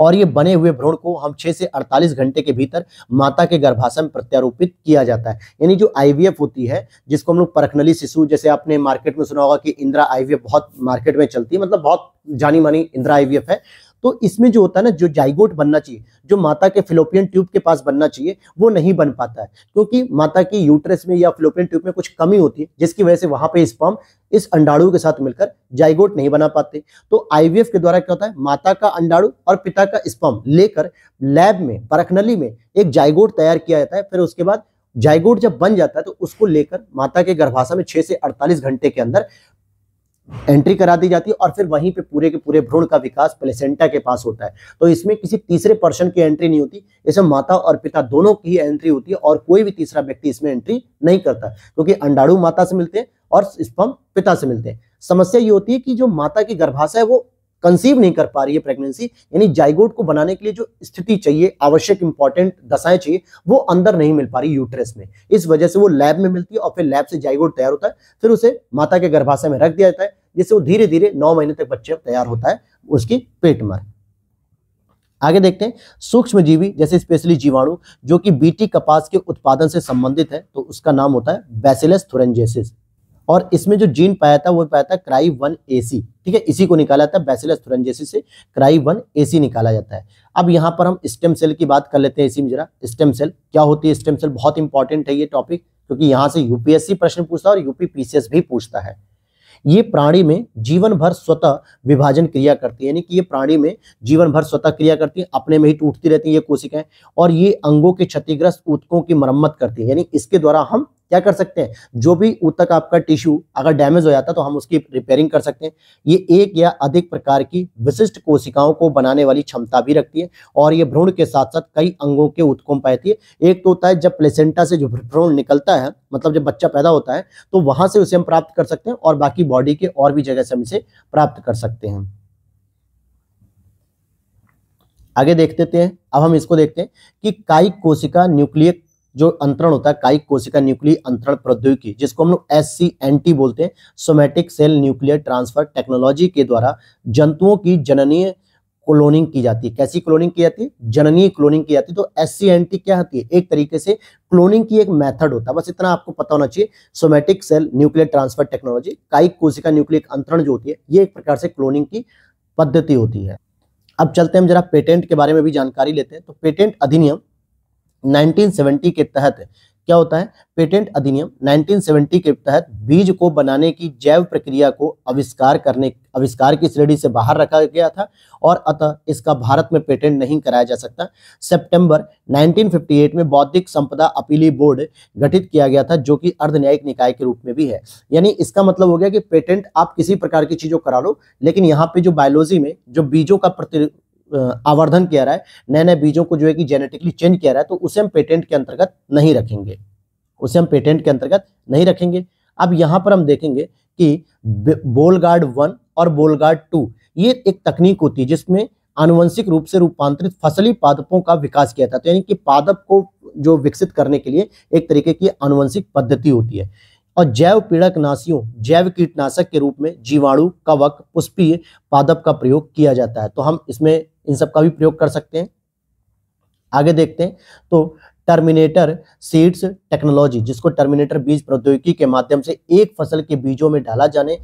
और ये बने हुए भ्रूण को हम छः से अड़तालीस घंटे के भीतर माता के गर्भाशय में प्रत्यारोपित किया जाता है यानी जो आईवीएफ होती है जिसको हम लोग परखनली शिशु जैसे आपने मार्केट में सुना होगा कि इंदिरा आईवीएफ बहुत मार्केट में चलती है मतलब बहुत जानी मानी इंदिरा आईवीएफ है तो इसमें जो होता है ना जो जाइगोट बनना चाहिए जो माता के फिलोपियन ट्यूब के पास बनना चाहिए वो नहीं बन पाता है क्योंकि माता की यूट्रस में या फिलोपियन ट्यूब में कुछ कमी होती है जिसकी वजह से वहां पर स्पर्म इस अंडाणु के साथ मिलकर जाइगोट नहीं बना पाते तो आईवीएफ के द्वारा क्या होता है माता का अंडाणु और पिता का स्पर्म लेकर लैब में परखनली में एक जाइगोट तैयार किया जाता है फिर उसके बाद जाइगोट जब बन जाता है तो उसको लेकर माता के गर्भाशय में 6 से 48 घंटे के अंदर एंट्री करा दी जाती है और फिर वहीं पे पूरे के पूरे भ्रूण का विकास प्लेसेंटा के पास होता है तो इसमें किसी तीसरे पर्सन की एंट्री नहीं होती इसमें माता और पिता दोनों की एंट्री होती है और कोई भी तीसरा व्यक्ति इसमें एंट्री नहीं करता क्योंकि तो अंडाणु माता से मिलते हैं और स्पम पिता से मिलते हैं समस्या ये होती है कि जो माता की गर्भाशय है वो कंसीव नहीं कर पा रही है प्रेगनेंसी यानी जाइगोट को बनाने के लिए जो स्थिति चाहिए आवश्यक इंपॉर्टेंट दशाएं चाहिए वो अंदर नहीं मिल पा रही यूट्रस में इस वजह से वो लैब में मिलती है और फिर लैब से जाइगोट तैयार होता है फिर उसे माता के गर्भाशय में रख दिया जाता है जिससे वो धीरे धीरे नौ महीने तक बच्चे तैयार होता है उसकी पेट में आगे देखते हैं सूक्ष्म जीवी जैसे स्पेशली जीवाणु जो कि बीटी कपास के उत्पादन से संबंधित है तो उसका नाम होता है बैसिलस थोरेंजेसिस और इसमें जो जीन पाया था वो पाया था क्राई वन एसी ठीक है इसी को निकाला था बैसिलस थुरंजेसी से क्राई वन एसी निकाला जाता है अब यहाँ पर हम स्टेम सेल की बात कर लेते हैं इसी में जरा स्टेम सेल क्या होती है स्टेम सेल बहुत इंपॉर्टेंट है ये टॉपिक क्योंकि यहाँ से यूपीएससी प्रश्न पूछता है और यूपीपीसीएस भी पूछता है ये प्राणी में जीवन भर स्वतः विभाजन क्रिया करती है यानी कि ये प्राणी में जीवन भर स्वतः क्रिया करती है अपने में ही टूटती रहती है ये कोशिकाएं और ये अंगों के क्षतिग्रस्त ऊतकों की मरम्मत करती है यानी इसके द्वारा हम क्या कर सकते हैं जो भी ऊतक आपका टिश्यू अगर डैमेज हो जाता तो हम उसकी रिपेयरिंग कर सकते हैं ये एक या अधिक प्रकार की विशिष्ट कोशिकाओं को बनाने वाली क्षमता भी रखती है और ये भ्रूण के साथ साथ कई अंगों के में पाती है एक तो होता है जब प्लेसेंटा से जो भ्रूण निकलता है मतलब जब बच्चा पैदा होता है तो वहां से उसे हम प्राप्त कर सकते हैं और बाकी बॉडी के और भी जगह से हम इसे प्राप्त कर सकते हैं आगे देखते देते हैं अब हम इसको देखते हैं कि कायिक कोशिका न्यूक्लियर जो अंतरण होता है कायिक कोशिका न्यूक्लियर अंतरण प्रौद्योगिकी जिसको हम लोग एस बोलते हैं somatic cell nuclear transfer technology के द्वारा जंतुओं की जननीय क्लोनिंग की जाती है कैसी क्लोनिंग की जाती है जननीय क्लोनिंग की जाती है तो एस क्या होती है एक तरीके से क्लोनिंग की एक मेथड होता है बस इतना आपको पता होना चाहिए somatic cell nuclear transfer technology कायिक कोशिका न्यूक्लियर अंतरण जो होती है ये एक प्रकार से क्लोनिंग की पद्धति होती है अब चलते हैं हम जरा पेटेंट के बारे में भी जानकारी लेते हैं तो पेटेंट अधिनियम 1970 के तहत क्या होता है पेटेंट अधिनियम 1970 के तहत बीज को बनाने की जैव प्रक्रिया को अविष्कार करने अविष्कार की श्रेणी से बाहर रखा गया था और अतः इसका भारत में पेटेंट नहीं कराया जा सकता सितंबर 1958 में बौद्धिक संपदा अपीली बोर्ड गठित किया गया था जो कि अर्ध न्यायिक निकाय के रूप में भी है यानी इसका मतलब हो गया कि पेटेंट आप किसी प्रकार की चीज़ों करा लो लेकिन यहाँ पे जो बायोलॉजी में जो बीजों का प्रति आवर्धन किया रहा है नए नए बीजों को जो है कि जेनेटिकली चेंज किया रहा है तो उसे हम पेटेंट के अंतर्गत नहीं रखेंगे उसे हम पेटेंट के अंतर्गत नहीं रखेंगे अब यहाँ पर हम देखेंगे कि बोलगार्ड वन और बोलगार्ड टू ये एक तकनीक होती है जिसमें आनुवंशिक रूप से रूपांतरित फसली पादपों का विकास किया जाता है यानी कि पादप को जो विकसित करने के लिए एक तरीके की आनुवंशिक पद्धति होती है और जैव पीड़क नाशियों जैव कीटनाशक के रूप में जीवाणु कवक पुष्पीय पादप का प्रयोग किया जाता है तो हम इसमें इन सब का भी प्रयोग कर सकते हैं आगे देखते हैं तो टर्मिनेटर सीड्स टेक्नोलॉजी जिसको टर्मिनेटर बीज प्रौद्योगिकी के माध्यम से एक फसल के बीजों में डाला जाने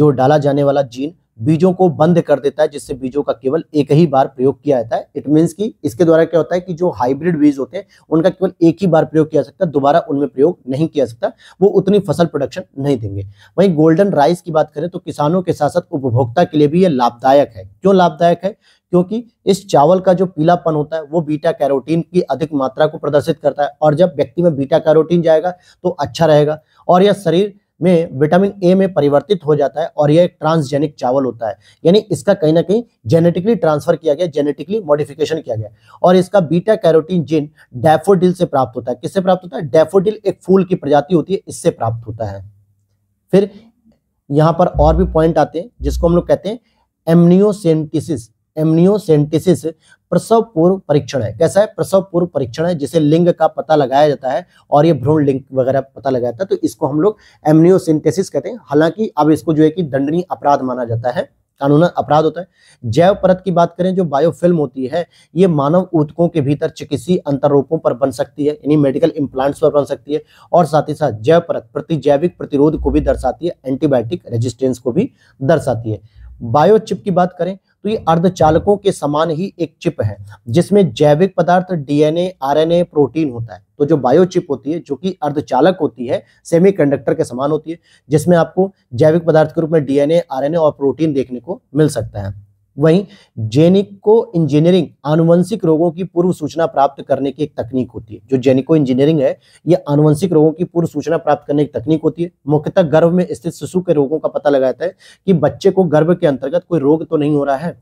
जो डाला जाने वाला जीन बीजों को बंद कर देता है जिससे बीजों का केवल एक ही बार प्रयोग किया जाता है इट मीन्स कि इसके द्वारा क्या होता है कि जो हाइब्रिड बीज होते हैं उनका केवल एक ही बार प्रयोग किया सकता है दोबारा उनमें प्रयोग नहीं किया सकता वो उतनी फसल प्रोडक्शन नहीं देंगे वहीं गोल्डन राइस की बात करें तो किसानों के साथ साथ उपभोक्ता के लिए भी ये लाभदायक है क्यों लाभदायक है क्योंकि इस चावल का जो पीलापन होता है वो बीटा कैरोटीन की अधिक मात्रा को प्रदर्शित करता है और जब व्यक्ति में बीटा कैरोटीन जाएगा तो अच्छा रहेगा और यह शरीर में विटामिन ए में परिवर्तित हो जाता है और यह एक ट्रांसजेनिक चावल होता है यानी इसका कहीं ना कहीं जेनेटिकली ट्रांसफर किया गया जेनेटिकली मॉडिफिकेशन किया गया और इसका बीटा कैरोटीन जीन डैफोडिल से प्राप्त होता है किससे प्राप्त होता है डेफोडिल एक फूल की प्रजाति होती है इससे प्राप्त होता है फिर यहाँ पर और भी पॉइंट आते हैं जिसको हम लोग कहते हैं एमनियोसेंटिस एमनियोसेंटिसिस प्रसव पूर्व परीक्षण है कैसा है प्रसव पूर्व परीक्षण है जिसे लिंग का पता लगाया जाता है और ये भ्रूण लिंग वगैरह पता लगाया जाता है तो इसको हम लोग एमनियोसेंटेसिस कहते हैं हालांकि अब इसको जो है कि दंडनीय अपराध माना जाता है कानून अपराध होता है जैव परत की बात करें जो बायोफिल्म होती है ये मानव ऊतकों के भीतर चिकित्सीय अंतरूपों पर बन सकती है यानी मेडिकल इम्प्लांट्स पर बन सकती है और साथ ही साथ जैव परत प्रतिजैविक प्रतिरोध को भी दर्शाती है एंटीबायोटिक रेजिस्टेंस को भी दर्शाती है बायोचिप की बात करें तो ये अर्धचालकों के समान ही एक चिप है जिसमें जैविक पदार्थ डीएनए आरएनए प्रोटीन होता है तो जो बायोचिप होती है जो कि अर्धचालक होती है सेमीकंडक्टर के समान होती है जिसमें आपको जैविक पदार्थ के रूप में डीएनए आरएनए और प्रोटीन देखने को मिल सकता है वहीं जेनिक को इंजीनियरिंग आनुवंशिक रोगों की पूर्व सूचना प्राप्त करने की एक तकनीक होती है जो जेनिको इंजीनियरिंग है ये आनुवंशिक रोगों की पूर्व सूचना प्राप्त करने की तकनीक होती है मुख्यतः गर्भ में स्थित शिशु के रोगों का पता लगाता है कि बच्चे को गर्भ के अंतर्गत कोई रोग तो नहीं हो रहा है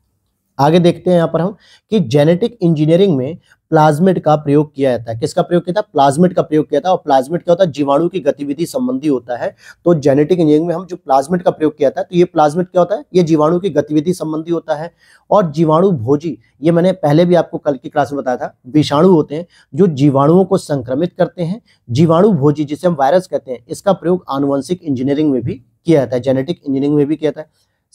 आगे देखते हैं यहाँ पर हम कि जेनेटिक इंजीनियरिंग में प्लाज्मिड का प्रयोग किया जाता है किसका प्रयोग किया था प्लाज्मिड का प्रयोग किया था और प्लाज्मिड क्या होता है जीवाणु की गतिविधि संबंधी होता है तो जेनेटिक इंजीनियरिंग में हम जो प्लाज्मिड का प्रयोग किया था तो ये प्लाज्मिड क्या होता है ये जीवाणु की गतिविधि संबंधी होता है और जीवाणु भोजी ये मैंने पहले भी आपको कल की क्लास में बताया था विषाणु होते हैं जो जीवाणुओं को संक्रमित करते हैं जीवाणु भोजी जिसे हम वायरस कहते हैं इसका प्रयोग आनुवंशिक इंजीनियरिंग में भी किया जाता है जेनेटिक इंजीनियरिंग में भी किया जाता है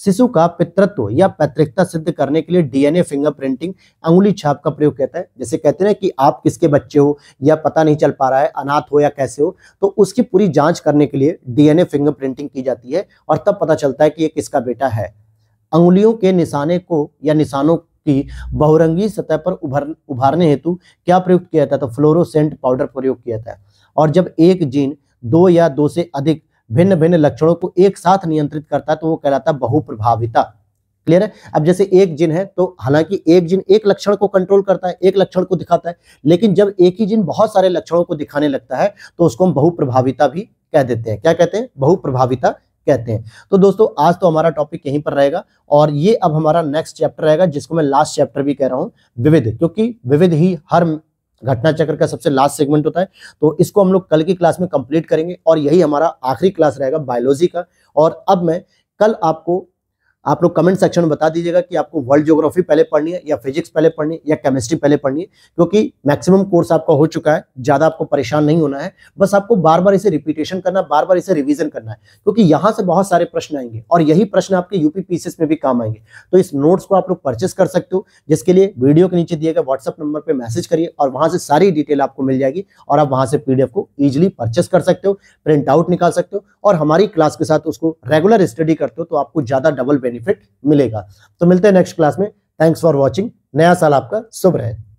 शिशु का पितृत्व या पैतृकता सिद्ध करने के लिए डीएनए फिंगर प्रिंटिंग अंगुली छाप का प्रयोग कहता है जैसे कहते हैं कि आप किसके बच्चे हो या पता नहीं चल पा रहा है अनाथ हो या कैसे हो तो उसकी पूरी जांच करने के लिए डीएनए फिंगर प्रिंटिंग की जाती है और तब पता चलता है कि ये किसका बेटा है अंगुलियों के निशाने को या निशानों की बहुरंगी सतह पर उभर उभारने हेतु क्या प्रयोग किया जाता है तो फ्लोरोसेंट पाउडर प्रयोग किया जाता है और जब एक जीन दो या दो से अधिक भिन्न भिन्न लक्षणों को एक साथ नियंत्रित करता है तो वो कहलाता है बहुप्रभाविता क्लियर है अब जैसे एक जिन है तो हालांकि एक जिन एक लक्षण को कंट्रोल करता है एक लक्षण को दिखाता है लेकिन जब एक ही जिन बहुत सारे लक्षणों को दिखाने लगता है तो उसको हम बहुप्रभाविता भी कह देते हैं क्या कहते हैं बहुप्रभाविता कहते हैं तो दोस्तों आज तो हमारा टॉपिक यहीं पर रहेगा और ये अब हमारा नेक्स्ट चैप्टर रहेगा जिसको मैं लास्ट चैप्टर भी कह रहा हूं विविध क्योंकि विविध ही हर घटना चक्र का सबसे लास्ट सेगमेंट होता है तो इसको हम लोग कल की क्लास में कंप्लीट करेंगे और यही हमारा आखिरी क्लास रहेगा बायोलॉजी का और अब मैं कल आपको आप लोग कमेंट सेक्शन में बता दीजिएगा कि आपको वर्ल्ड ज्योग्राफी पहले पढ़नी है या फिजिक्स पहले पढ़नी है या केमिस्ट्री पहले पढ़नी है क्योंकि मैक्सिमम कोर्स आपका हो चुका है ज्यादा आपको परेशान नहीं होना है बस आपको बार बार इसे रिपीटेशन करना बार बार इसे रिविजन करना है क्योंकि यहाँ से बहुत सारे प्रश्न आएंगे और यही प्रश्न आपके यूपी में भी काम आएंगे तो इस नोट्स को आप लोग परचेस कर सकते हो जिसके लिए वीडियो के नीचे दिए गए व्हाट्सअप नंबर पर मैसेज करिए और वहां से सारी डिटेल आपको मिल जाएगी और आप वहां से पीडीएफ को ईजिली परचेस कर सकते हो प्रिंट आउट निकाल सकते हो और हमारी क्लास के साथ उसको रेगुलर स्टडी करते हो तो आपको ज्यादा डबल बेनिफिट मिलेगा तो मिलते हैं नेक्स्ट क्लास में थैंक्स फॉर वॉचिंग नया साल आपका शुभ रहे